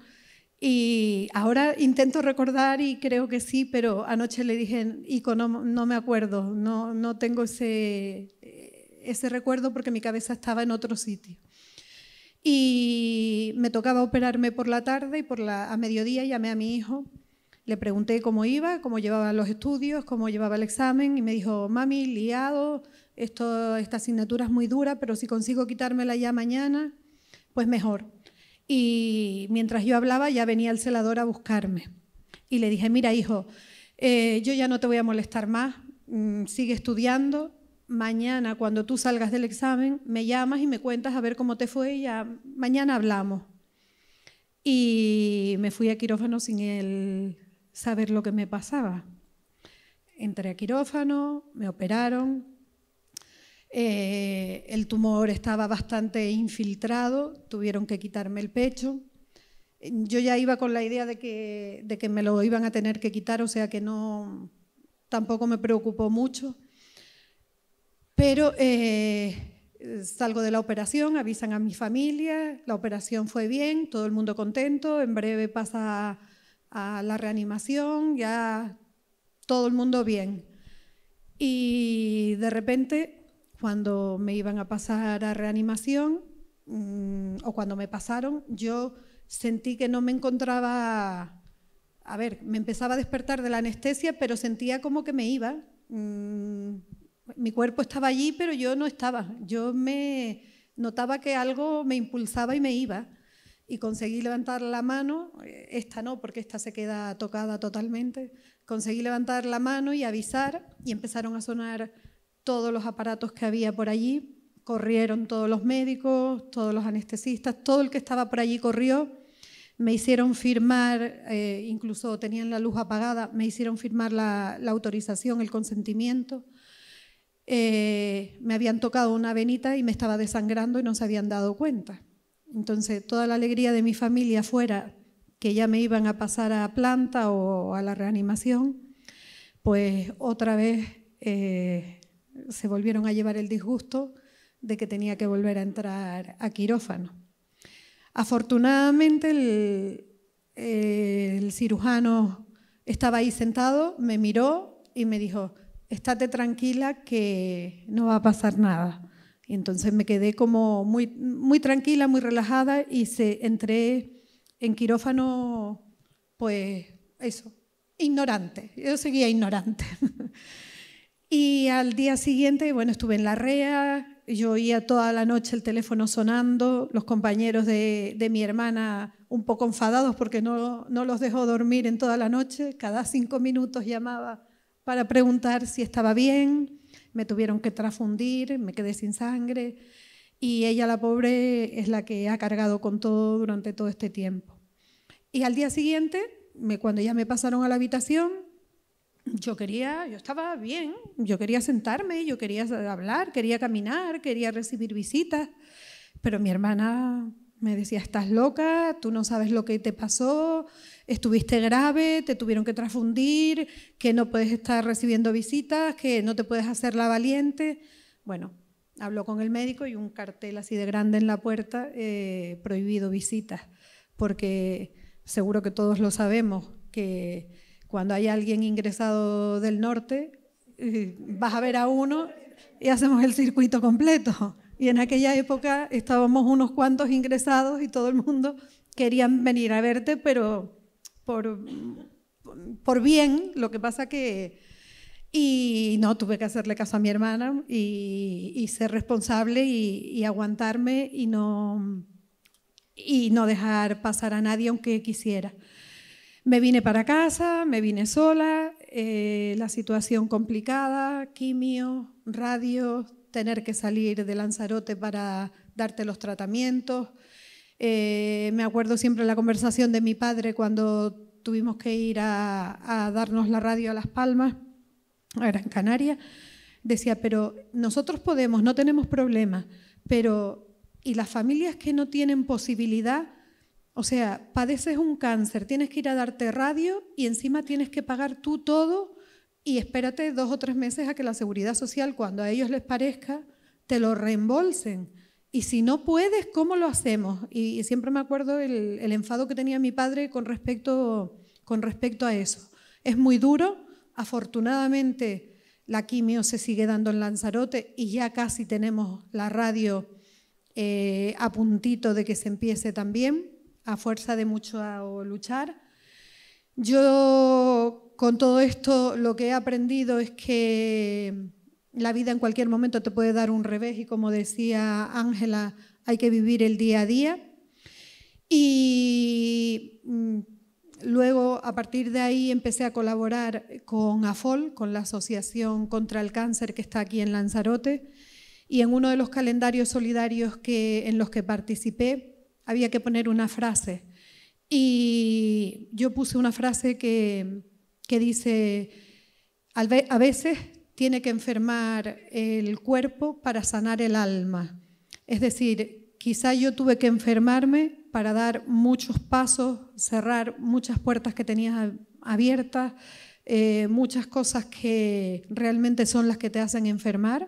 Y ahora intento recordar y creo que sí, pero anoche le dije, y no, me acuerdo, no, tengo ese, ese recuerdo porque mi cabeza estaba en otro sitio. Y me tocaba operarme por la tarde y por la, a mediodía llamé a mi hijo, le pregunté cómo iba, cómo llevaba los estudios, cómo llevaba el examen y me dijo, mami, liado, esto, esta asignatura es muy dura, pero si consigo quitármela ya mañana, pues mejor. Y mientras yo hablaba ya venía el celador a buscarme. Y le dije, mira hijo, eh, yo ya no te voy a molestar más, mm, sigue estudiando, mañana cuando tú salgas del examen me llamas y me cuentas a ver cómo te fue y ya mañana hablamos. Y me fui a quirófano sin él saber lo que me pasaba. Entré a quirófano, me operaron, eh, el tumor estaba bastante infiltrado, tuvieron que quitarme el pecho. Yo ya iba con la idea de que, de que me lo iban a tener que quitar, o sea que no, tampoco me preocupó mucho. Pero eh, salgo de la operación, avisan a mi familia, la operación fue bien, todo el mundo contento, en breve pasa a la reanimación, ya todo el mundo bien. Y de repente cuando me iban a pasar a reanimación mm, o cuando me pasaron, yo sentí que no me encontraba, a ver, me empezaba a despertar de la anestesia, pero sentía como que me iba. Mm, mi cuerpo estaba allí, pero yo no estaba. Yo me notaba que algo me impulsaba y me iba. Y conseguí levantar la mano, eh, esta no, porque esta se queda tocada totalmente. Conseguí levantar la mano y avisar y empezaron a sonar todos los aparatos que había por allí, corrieron todos los médicos, todos los anestesistas, todo el que estaba por allí corrió, me hicieron firmar, eh, incluso tenían la luz apagada, me hicieron firmar la, autorización, el consentimiento. Eh, me habían tocado una venita y me estaba desangrando y no se habían dado cuenta. Entonces, toda la alegría de mi familia fuera que ya me iban a pasar a planta o a la reanimación, pues otra vez eh, se volvieron a llevar el disgusto de que tenía que volver a entrar a quirófano. Afortunadamente el, cirujano estaba ahí sentado, me miró y me dijo, estate tranquila que no va a pasar nada. Y entonces me quedé como muy, muy tranquila, muy relajada y se, entré en quirófano, pues eso, ignorante. Yo seguía ignorante. Y al día siguiente, bueno, estuve en la REA, yo oía toda la noche el teléfono sonando, los compañeros de, mi hermana un poco enfadados porque no, los dejó dormir en toda la noche, cada cinco minutos llamaba para preguntar si estaba bien, me tuvieron que trasfundir me quedé sin sangre y ella, la pobre, es la que ha cargado con todo durante todo este tiempo. Y al día siguiente, cuando ya me pasaron a la habitación, yo quería, yo estaba bien, yo quería sentarme, yo quería hablar, quería caminar, quería recibir visitas, pero mi hermana me decía, estás loca, tú no sabes lo que te pasó, estuviste grave, te tuvieron que transfundir, que no puedes estar recibiendo visitas, que no te puedes hacer la valiente. Bueno, habló con el médico y un cartel así de grande en la puerta, eh, prohibido visitas, porque seguro que todos lo sabemos, que cuando hay alguien ingresado del norte, eh, vas a ver a uno y hacemos el circuito completo. Y en aquella época estábamos unos cuantos ingresados y todo el mundo quería venir a verte, pero por, bien, lo que pasa que... Y no, tuve que hacerle caso a mi hermana y, ser responsable y, y, aguantarme y no, y no dejar pasar a nadie aunque quisiera. Me vine para casa, me vine sola, eh, la situación complicada, quimio, radio, tener que salir de Lanzarote para darte los tratamientos. Eh, me acuerdo siempre la conversación de mi padre cuando tuvimos que ir a, darnos la radio a Las Palmas, a Gran Canaria. Decía, pero nosotros podemos, no tenemos problema. pero ¿y las familias que no tienen posibilidad? O sea, padeces un cáncer, tienes que ir a darte radio y encima tienes que pagar tú todo y espérate dos o tres meses a que la seguridad social, cuando a ellos les parezca, te lo reembolsen. Y si no puedes, ¿cómo lo hacemos? Y, siempre me acuerdo el, enfado que tenía mi padre con respecto, con respecto a eso. Es muy duro, afortunadamente la quimio se sigue dando en Lanzarote y ya casi tenemos la radio eh, a puntito de que se empiece también a fuerza de mucho a luchar. Yo con todo esto lo que he aprendido es que la vida en cualquier momento te puede dar un revés y como decía Ángela, hay que vivir el día a día. Y mm, luego, a partir de ahí, empecé a colaborar con AFOL, con la Asociación contra el Cáncer que está aquí en Lanzarote. Y en uno de los calendarios solidarios que, en los que participé, había que poner una frase. Y yo puse una frase que, dice, a veces tiene que enfermar el cuerpo para sanar el alma. Es decir, quizá yo tuve que enfermarme para dar muchos pasos, cerrar muchas puertas que tenías abiertas, eh, muchas cosas que realmente son las que te hacen enfermar.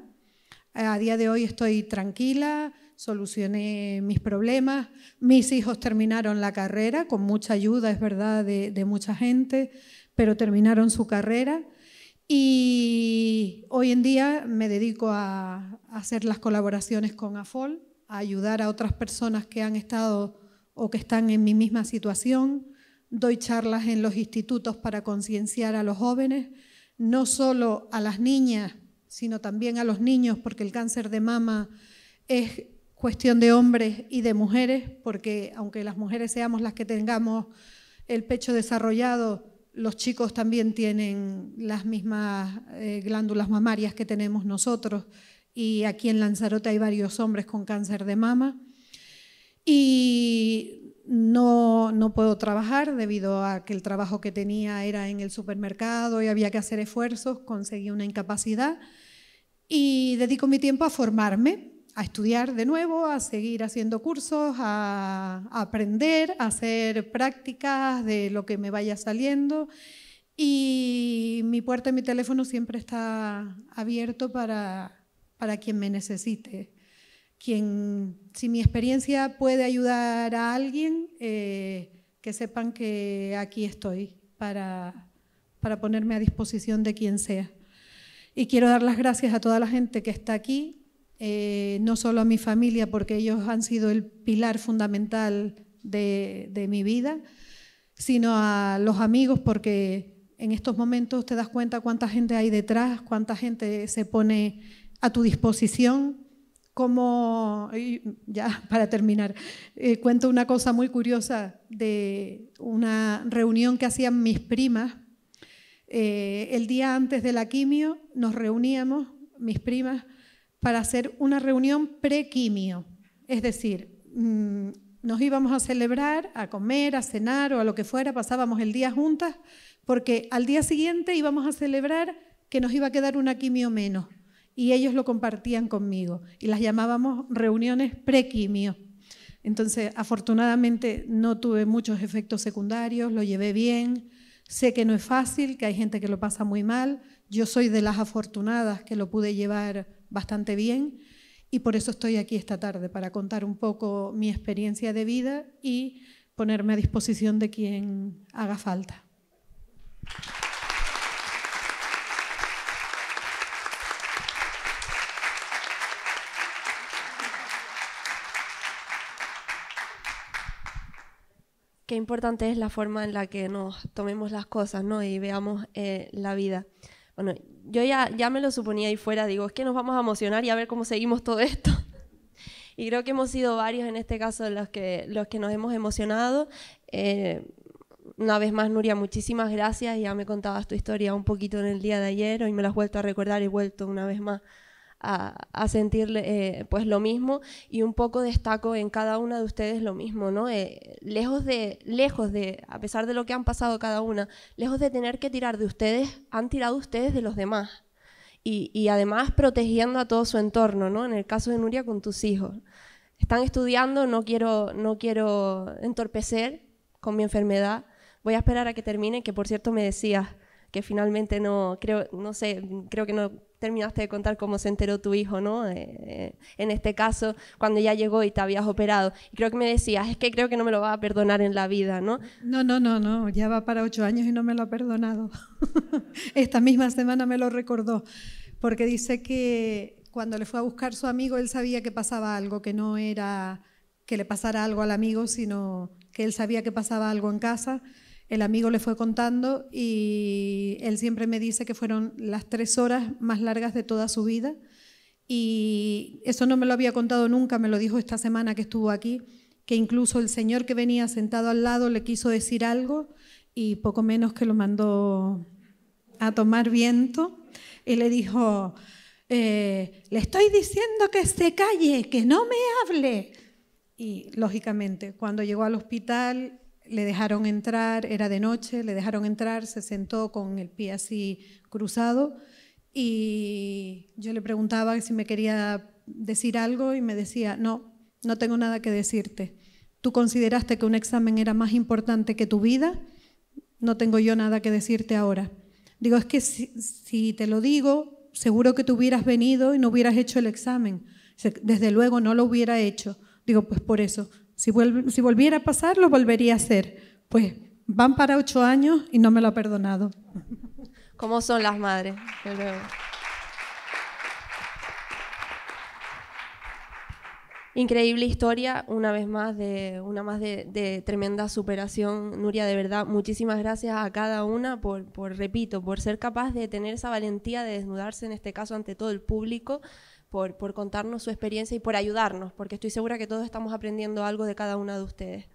A día de hoy estoy tranquila, solucioné mis problemas. Mis hijos terminaron la carrera, con mucha ayuda, es verdad, de, mucha gente, pero terminaron su carrera. Y hoy en día me dedico a, a hacer las colaboraciones con AFOL, a ayudar a otras personas que han estado o que están en mi misma situación. Doy charlas en los institutos para concienciar a los jóvenes, no solo a las niñas, sino también a los niños, porque el cáncer de mama es cuestión de hombres y de mujeres, porque aunque las mujeres seamos las que tengamos el pecho desarrollado, los chicos también tienen las mismas eh, glándulas mamarias que tenemos nosotros. Y aquí en Lanzarote hay varios hombres con cáncer de mama. Y no, no puedo trabajar debido a que el trabajo que tenía era en el supermercado y había que hacer esfuerzos, conseguí una incapacidad. Y dedico mi tiempo a formarme a estudiar de nuevo, a seguir haciendo cursos, a, aprender, a hacer prácticas de lo que me vaya saliendo. Y mi puerta y mi teléfono siempre está abierto para, quien me necesite. Quien, si mi experiencia puede ayudar a alguien, eh, que sepan que aquí estoy para, para ponerme a disposición de quien sea. Y quiero dar las gracias a toda la gente que está aquí, eh, no solo a mi familia, porque ellos han sido el pilar fundamental de, mi vida, sino a los amigos, porque en estos momentos te das cuenta cuánta gente hay detrás, cuánta gente se pone a tu disposición. Como, ya para terminar, eh, cuento una cosa muy curiosa de una reunión que hacían mis primas. Eh, el día antes de la quimio nos reuníamos, mis primas, para hacer una reunión pre-quimio. Es decir, mm, nos íbamos a celebrar, a comer, a cenar o a lo que fuera, pasábamos el día juntas, porque al día siguiente íbamos a celebrar que nos iba a quedar una quimio menos. Y ellos lo compartían conmigo y las llamábamos reuniones pre-quimio. Entonces, afortunadamente no tuve muchos efectos secundarios, lo llevé bien. Sé que no es fácil, que hay gente que lo pasa muy mal. Yo soy de las afortunadas que lo pude llevar bastante bien y por eso estoy aquí esta tarde, para contar un poco mi experiencia de vida y ponerme a disposición de quien haga falta. Qué importante es la forma en la que nos tomemos las cosas ¿no? y veamos eh, la vida. Bueno, yo ya, ya me lo suponía ahí fuera, digo, es que nos vamos a emocionar y a ver cómo seguimos todo esto. y creo que hemos sido varios en este caso los que, los que nos hemos emocionado. Eh, una vez más, Nuria, muchísimas gracias. Ya me contabas tu historia un poquito en el día de ayer, hoy me la has vuelto a recordar y vuelto una vez más a, sentir eh, pues lo mismo y un poco destaco en cada una de ustedes lo mismo, ¿no? Eh, lejos de, lejos de, a pesar de lo que han pasado cada una, lejos de tener que tirar de ustedes, han tirado ustedes de los demás. Y, además protegiendo a todo su entorno, ¿no? En el caso de Nuria con tus hijos. Están estudiando, no quiero, no quiero entorpecer con mi enfermedad. Voy a esperar a que termine, que por cierto me decías, que finalmente no, creo, no sé, creo que no terminaste de contar cómo se enteró tu hijo, ¿no? Eh, eh, en este caso, cuando ya llegó y te habías operado. Y creo que me decías, es que creo que no me lo va a perdonar en la vida, ¿no? No, no, no, no, ya va para ocho años y no me lo ha perdonado. Esta misma semana me lo recordó, porque dice que cuando le fue a buscar su amigo, él sabía que pasaba algo, que no era que le pasara algo al amigo, sino que él sabía que pasaba algo en casa el amigo le fue contando y él siempre me dice que fueron las tres horas más largas de toda su vida y eso no me lo había contado nunca, me lo dijo esta semana que estuvo aquí, que incluso el señor que venía sentado al lado le quiso decir algo y poco menos que lo mandó a tomar viento y le dijo, eh, le estoy diciendo que se calle, que no me hable. Y lógicamente, cuando llegó al hospital, le dejaron entrar, era de noche, le dejaron entrar, se sentó con el pie así cruzado y yo le preguntaba si me quería decir algo y me decía, no, no tengo nada que decirte. Tú consideraste que un examen era más importante que tu vida, no tengo yo nada que decirte ahora. Digo, es que si, te lo digo, seguro que tú hubieras venido y no hubieras hecho el examen. Desde luego no lo hubiera hecho. Digo, pues por eso, si, volviera a pasar, lo volvería a hacer. Pues van para ocho años y no me lo ha perdonado. ¿Cómo son las madres? Increíble historia, una vez más, de, una más de, tremenda superación. Nuria, de verdad, muchísimas gracias a cada una por, por, repito, por ser capaz de tener esa valentía de desnudarse, en este caso, ante todo el público por, contarnos su experiencia y por ayudarnos, porque estoy segura que todos estamos aprendiendo algo de cada una de ustedes.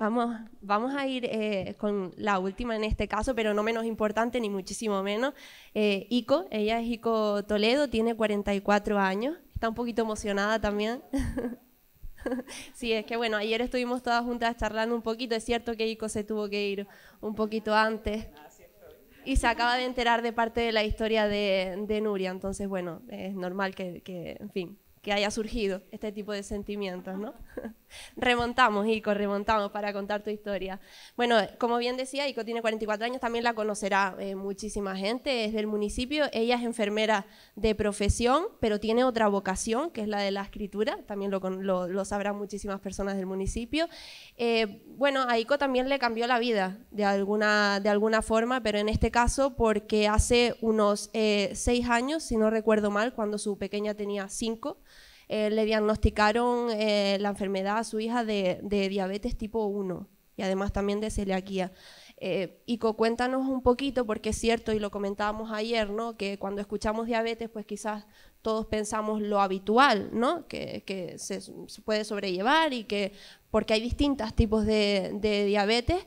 Vamos, vamos a ir eh, con la última en este caso, pero no menos importante ni muchísimo menos. Eh, Ico, ella es Ico Toledo, tiene 44 años, está un poquito emocionada también. sí, es que bueno, ayer estuvimos todas juntas charlando un poquito, es cierto que Ico se tuvo que ir un poquito antes y se acaba de enterar de parte de la historia de, Nuria. Entonces, bueno, es normal que, que, en fin, que haya surgido este tipo de sentimientos, ¿no? remontamos, Ico, remontamos para contar tu historia. Bueno, como bien decía, Ico tiene 44 años, también la conocerá eh, muchísima gente, es del municipio, ella es enfermera de profesión, pero tiene otra vocación, que es la de la escritura, también lo, sabrán muchísimas personas del municipio. Eh, bueno, a Ico también le cambió la vida de alguna, de alguna forma, pero en este caso porque hace unos eh, seis años, si no recuerdo mal, cuando su pequeña tenía cinco, eh, le diagnosticaron eh, la enfermedad a su hija de, diabetes tipo 1 y además también de celiaquía. Y eh, Ico, cuéntanos un poquito, porque es cierto, y lo comentábamos ayer, ¿no? que cuando escuchamos diabetes, pues quizás todos pensamos lo habitual, ¿no? que, se, puede sobrellevar y que, porque hay distintos tipos de diabetes,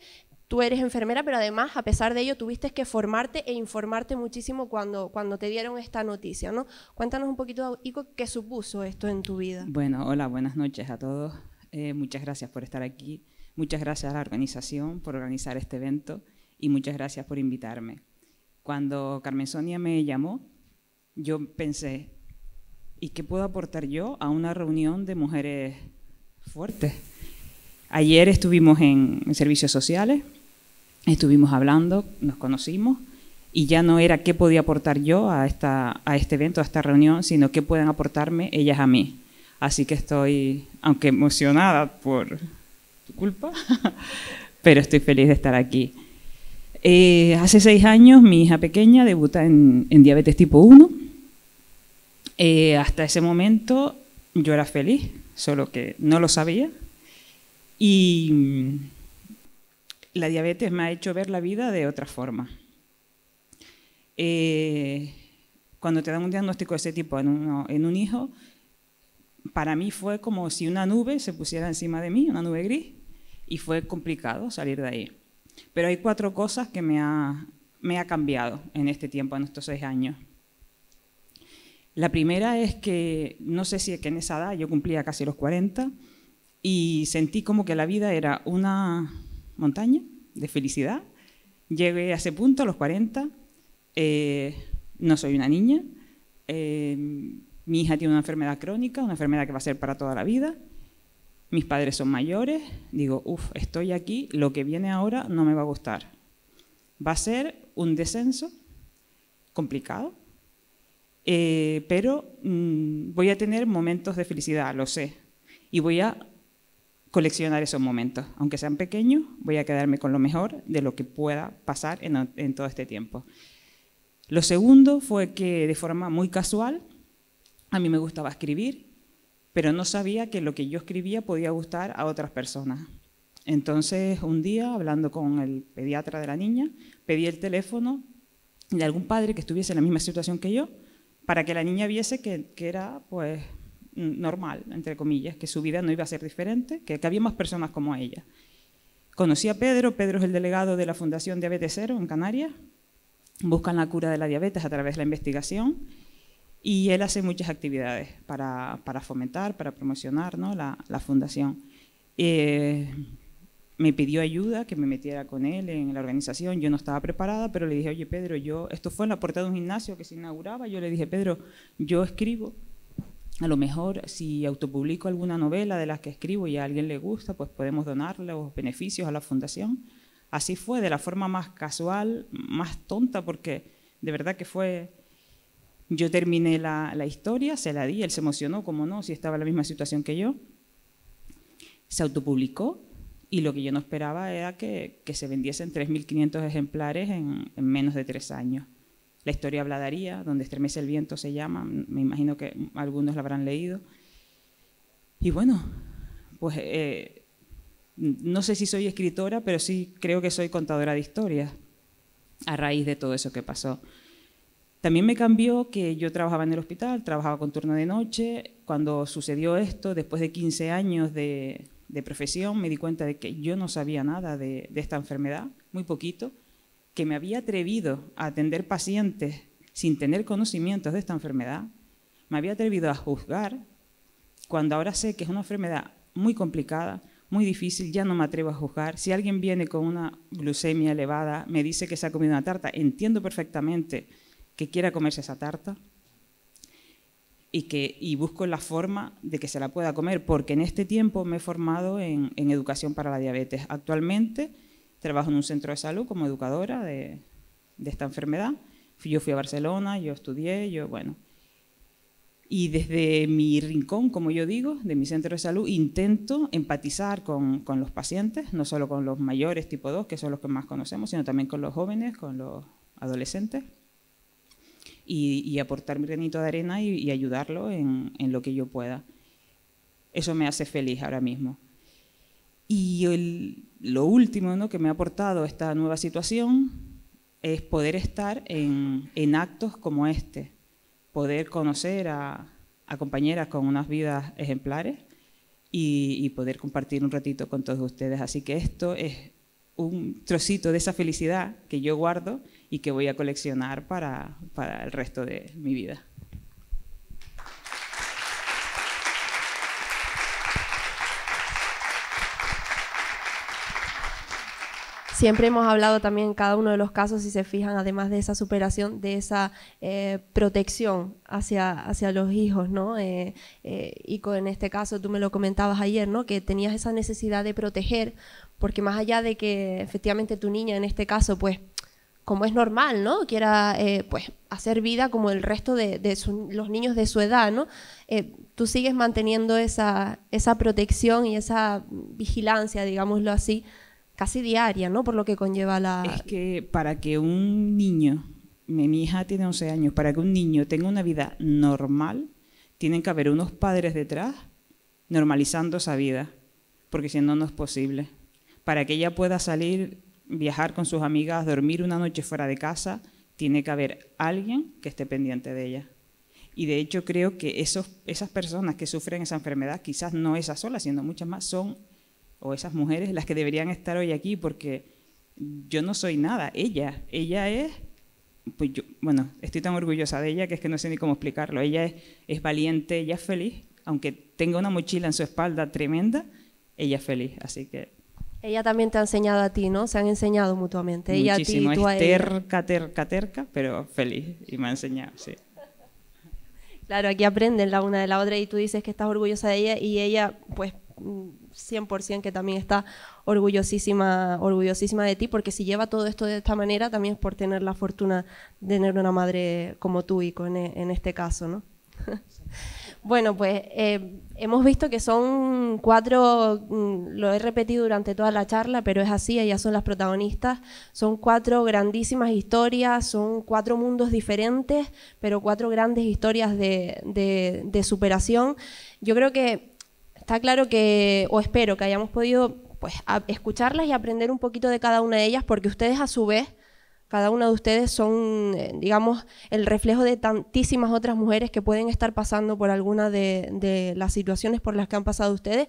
tú eres enfermera, pero además, a pesar de ello, tuviste que formarte e informarte muchísimo cuando, cuando te dieron esta noticia, ¿no? Cuéntanos un poquito, Ico, qué supuso esto en tu vida. Bueno, hola, buenas noches a todos. Eh, muchas gracias por estar aquí. Muchas gracias a la organización por organizar este evento y muchas gracias por invitarme. Cuando Carmen Sonia me llamó, yo pensé, ¿y qué puedo aportar yo a una reunión de mujeres fuertes? Ayer estuvimos en servicios sociales, estuvimos hablando, nos conocimos y ya no era qué podía aportar yo a, esta, a este evento, a esta reunión, sino qué pueden aportarme ellas a mí. Así que estoy, aunque emocionada por tu culpa, pero estoy feliz de estar aquí. Eh, hace seis años mi hija pequeña debuta en, diabetes tipo 1. Eh, hasta ese momento yo era feliz, solo que no lo sabía. Y la diabetes me ha hecho ver la vida de otra forma. Eh, cuando te dan un diagnóstico de ese tipo en, un hijo, para mí fue como si una nube se pusiera encima de mí, una nube gris, y fue complicado salir de ahí. Pero hay cuatro cosas que me ha, me ha cambiado en este tiempo, en estos seis años. La primera es que, no sé si es que en esa edad, yo cumplía casi los 40, y sentí como que la vida era una, montaña de felicidad. Llegué a ese punto, a los 40. Eh, no soy una niña. Eh, mi hija tiene una enfermedad crónica, una enfermedad que va a ser para toda la vida. Mis padres son mayores. Digo, uff, estoy aquí, lo que viene ahora no me va a gustar. Va a ser un descenso complicado, eh, pero mm, voy a tener momentos de felicidad, lo sé. Y voy a coleccionar esos momentos. Aunque sean pequeños, voy a quedarme con lo mejor de lo que pueda pasar en, todo este tiempo. Lo segundo fue que de forma muy casual, a mí me gustaba escribir, pero no sabía que lo que yo escribía podía gustar a otras personas. Entonces, un día, hablando con el pediatra de la niña, pedí el teléfono de algún padre que estuviese en la misma situación que yo, para que la niña viese que, que era pues, Mm, normal, entre comillas, que su vida no iba a ser diferente, que, había más personas como ella. Conocí a Pedro, Pedro es el delegado de la Fundación Diabetes Cero en Canarias, buscan la cura de la diabetes a través de la investigación y él hace muchas actividades para, fomentar, para promocionar ¿no? la, fundación. Eh, me pidió ayuda, que me metiera con él en la organización. Yo no estaba preparada, pero le dije, oye Pedro, yo, esto fue en la puerta de un gimnasio que se inauguraba, yo le dije, Pedro, yo escribo, a lo mejor si autopublico alguna novela de las que escribo y a alguien le gusta, pues podemos donarle los beneficios a la fundación. Así fue, de la forma más casual, más tonta, porque de verdad que fue... Yo terminé la, historia, se la di, él se emocionó, como no, si estaba en la misma situación que yo. Se autopublicó y lo que yo no esperaba era que, se vendiesen 3.500 ejemplares en menos de tres años. La historia habladaría, donde estremece el viento se llama, me imagino que algunos la habrán leído. Y bueno, pues eh, no sé si soy escritora, pero sí creo que soy contadora de historias a raíz de todo eso que pasó. También me cambió que yo trabajaba en el hospital, trabajaba con turno de noche. Cuando sucedió esto, después de 15 años de, profesión, me di cuenta de que yo no sabía nada de, de esta enfermedad, muy poquito que me había atrevido a atender pacientes sin tener conocimientos de esta enfermedad, me había atrevido a juzgar, cuando ahora sé que es una enfermedad muy complicada, muy difícil, ya no me atrevo a juzgar. Si alguien viene con una glucemia elevada, me dice que se ha comido una tarta, entiendo perfectamente que quiera comerse esa tarta y, que, busco la forma de que se la pueda comer, porque en este tiempo me he formado en, en educación para la diabetes. Actualmente Trabajo en un centro de salud como educadora de, esta enfermedad. Yo fui a Barcelona, yo estudié, yo, bueno. Y desde mi rincón, como yo digo, de mi centro de salud, intento empatizar con, los pacientes, no solo con los mayores tipo 2, que son los que más conocemos, sino también con los jóvenes, con los adolescentes, y, aportar mi granito de arena y, ayudarlo en, en, lo que yo pueda. Eso me hace feliz ahora mismo. Y el, lo último que me ha aportado esta nueva situación es poder estar en, actos como este, poder conocer a, compañeras con unas vidas ejemplares y, poder compartir un ratito con todos ustedes. Así que esto es un trocito de esa felicidad que yo guardo y que voy a coleccionar para el resto de mi vida. Siempre hemos hablado también en cada uno de los casos, si se fijan, además de esa superación, de esa eh, protección hacia, hacia los hijos, ¿no? y eh, eh, en este caso tú me lo comentabas ayer, ¿no? Que tenías esa necesidad de proteger, porque más allá de que efectivamente tu niña en este caso, pues, como es normal, ¿no? Quiera, pues, hacer vida como el resto de, los niños de su edad, ¿no? tú sigues manteniendo esa, esa protección y esa vigilancia, digámoslo así, casi diaria, ¿no? Por lo que conlleva la... Es que para que un niño, mi, hija tiene 11 años, para que un niño tenga una vida normal, tienen que haber unos padres detrás normalizando esa vida, porque si no, no es posible. Para que ella pueda salir, viajar con sus amigas, dormir una noche fuera de casa, tiene que haber alguien que esté pendiente de ella. Y de hecho creo que esos, esas personas que sufren esa enfermedad, quizás no esas solas, sino muchas más, son o esas mujeres las que deberían estar hoy aquí, porque yo no soy nada, ella, ella es, pues yo, bueno, estoy tan orgullosa de ella que es que no sé ni cómo explicarlo, ella es, es valiente, ella es feliz, aunque tenga una mochila en su espalda tremenda, ella es feliz, así que... Ella también te ha enseñado a ti, ¿no? Se han enseñado mutuamente. Muchísimo, ella a ti, terca, terca, terca, pero feliz y me ha enseñado, sí. Claro, aquí aprenden la una de la otra y tú dices que estás orgullosa de ella y ella, pues, 100% que también está orgullosísima, orgullosísima de ti, porque si lleva todo esto de esta manera, también es por tener la fortuna de tener una madre como tú y con, e, en este caso, ¿no? Bueno, pues eh, hemos visto que son cuatro, mm, lo he repetido durante toda la charla, pero es así, ellas son las protagonistas, son cuatro grandísimas historias, son cuatro mundos diferentes, pero cuatro grandes historias de, de superación. Yo creo que está claro que, o espero que hayamos podido pues, escucharlas y aprender un poquito de cada una de ellas, porque ustedes a su vez, cada una de ustedes son, eh, digamos, el reflejo de tantísimas otras mujeres que pueden estar pasando por alguna de las situaciones por las que han pasado ustedes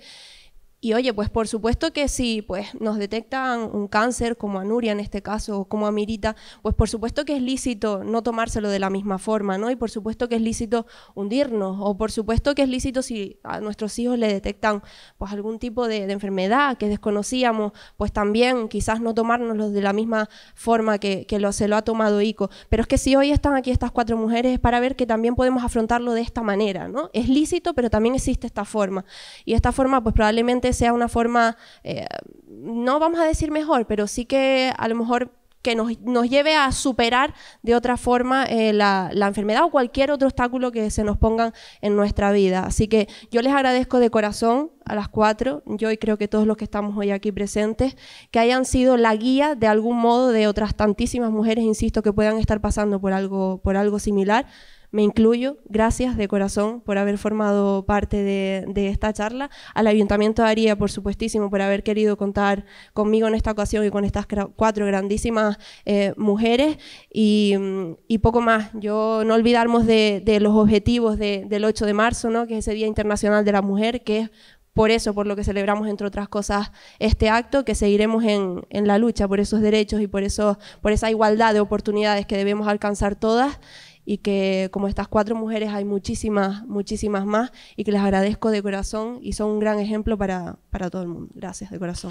y oye, pues por supuesto que si pues, nos detectan un cáncer, como a Nuria en este caso, o como a Mirita, pues por supuesto que es lícito no tomárselo de la misma forma, ¿no? Y por supuesto que es lícito hundirnos, o por supuesto que es lícito si a nuestros hijos le detectan pues algún tipo de, enfermedad que desconocíamos, pues también quizás no tomárnoslo de la misma forma que, que lo, se lo ha tomado ICO. Pero es que si hoy están aquí estas cuatro mujeres es para ver que también podemos afrontarlo de esta manera, ¿no? Es lícito, pero también existe esta forma. Y esta forma, pues probablemente sea una forma, eh, no vamos a decir mejor, pero sí que a lo mejor que nos, lleve a superar de otra forma eh, la, enfermedad o cualquier otro obstáculo que se nos pongan en nuestra vida. Así que yo les agradezco de corazón a las cuatro, yo y creo que todos los que estamos hoy aquí presentes, que hayan sido la guía de algún modo de otras tantísimas mujeres, insisto, que puedan estar pasando por algo, por algo similar me incluyo. Gracias de corazón por haber formado parte de, esta charla. Al Ayuntamiento de Aría, por supuestísimo, por haber querido contar conmigo en esta ocasión y con estas cuatro grandísimas eh, mujeres. Y, poco más. Yo no olvidarnos de, los objetivos del 8 de marzo, ¿no? que es ese Día Internacional de la Mujer, que es por eso, por lo que celebramos, entre otras cosas, este acto, que seguiremos en, la lucha por esos derechos y por, eso, por esa igualdad de oportunidades que debemos alcanzar todas y que como estas cuatro mujeres hay muchísimas, muchísimas más y que las agradezco de corazón y son un gran ejemplo para todo el mundo. Gracias de corazón.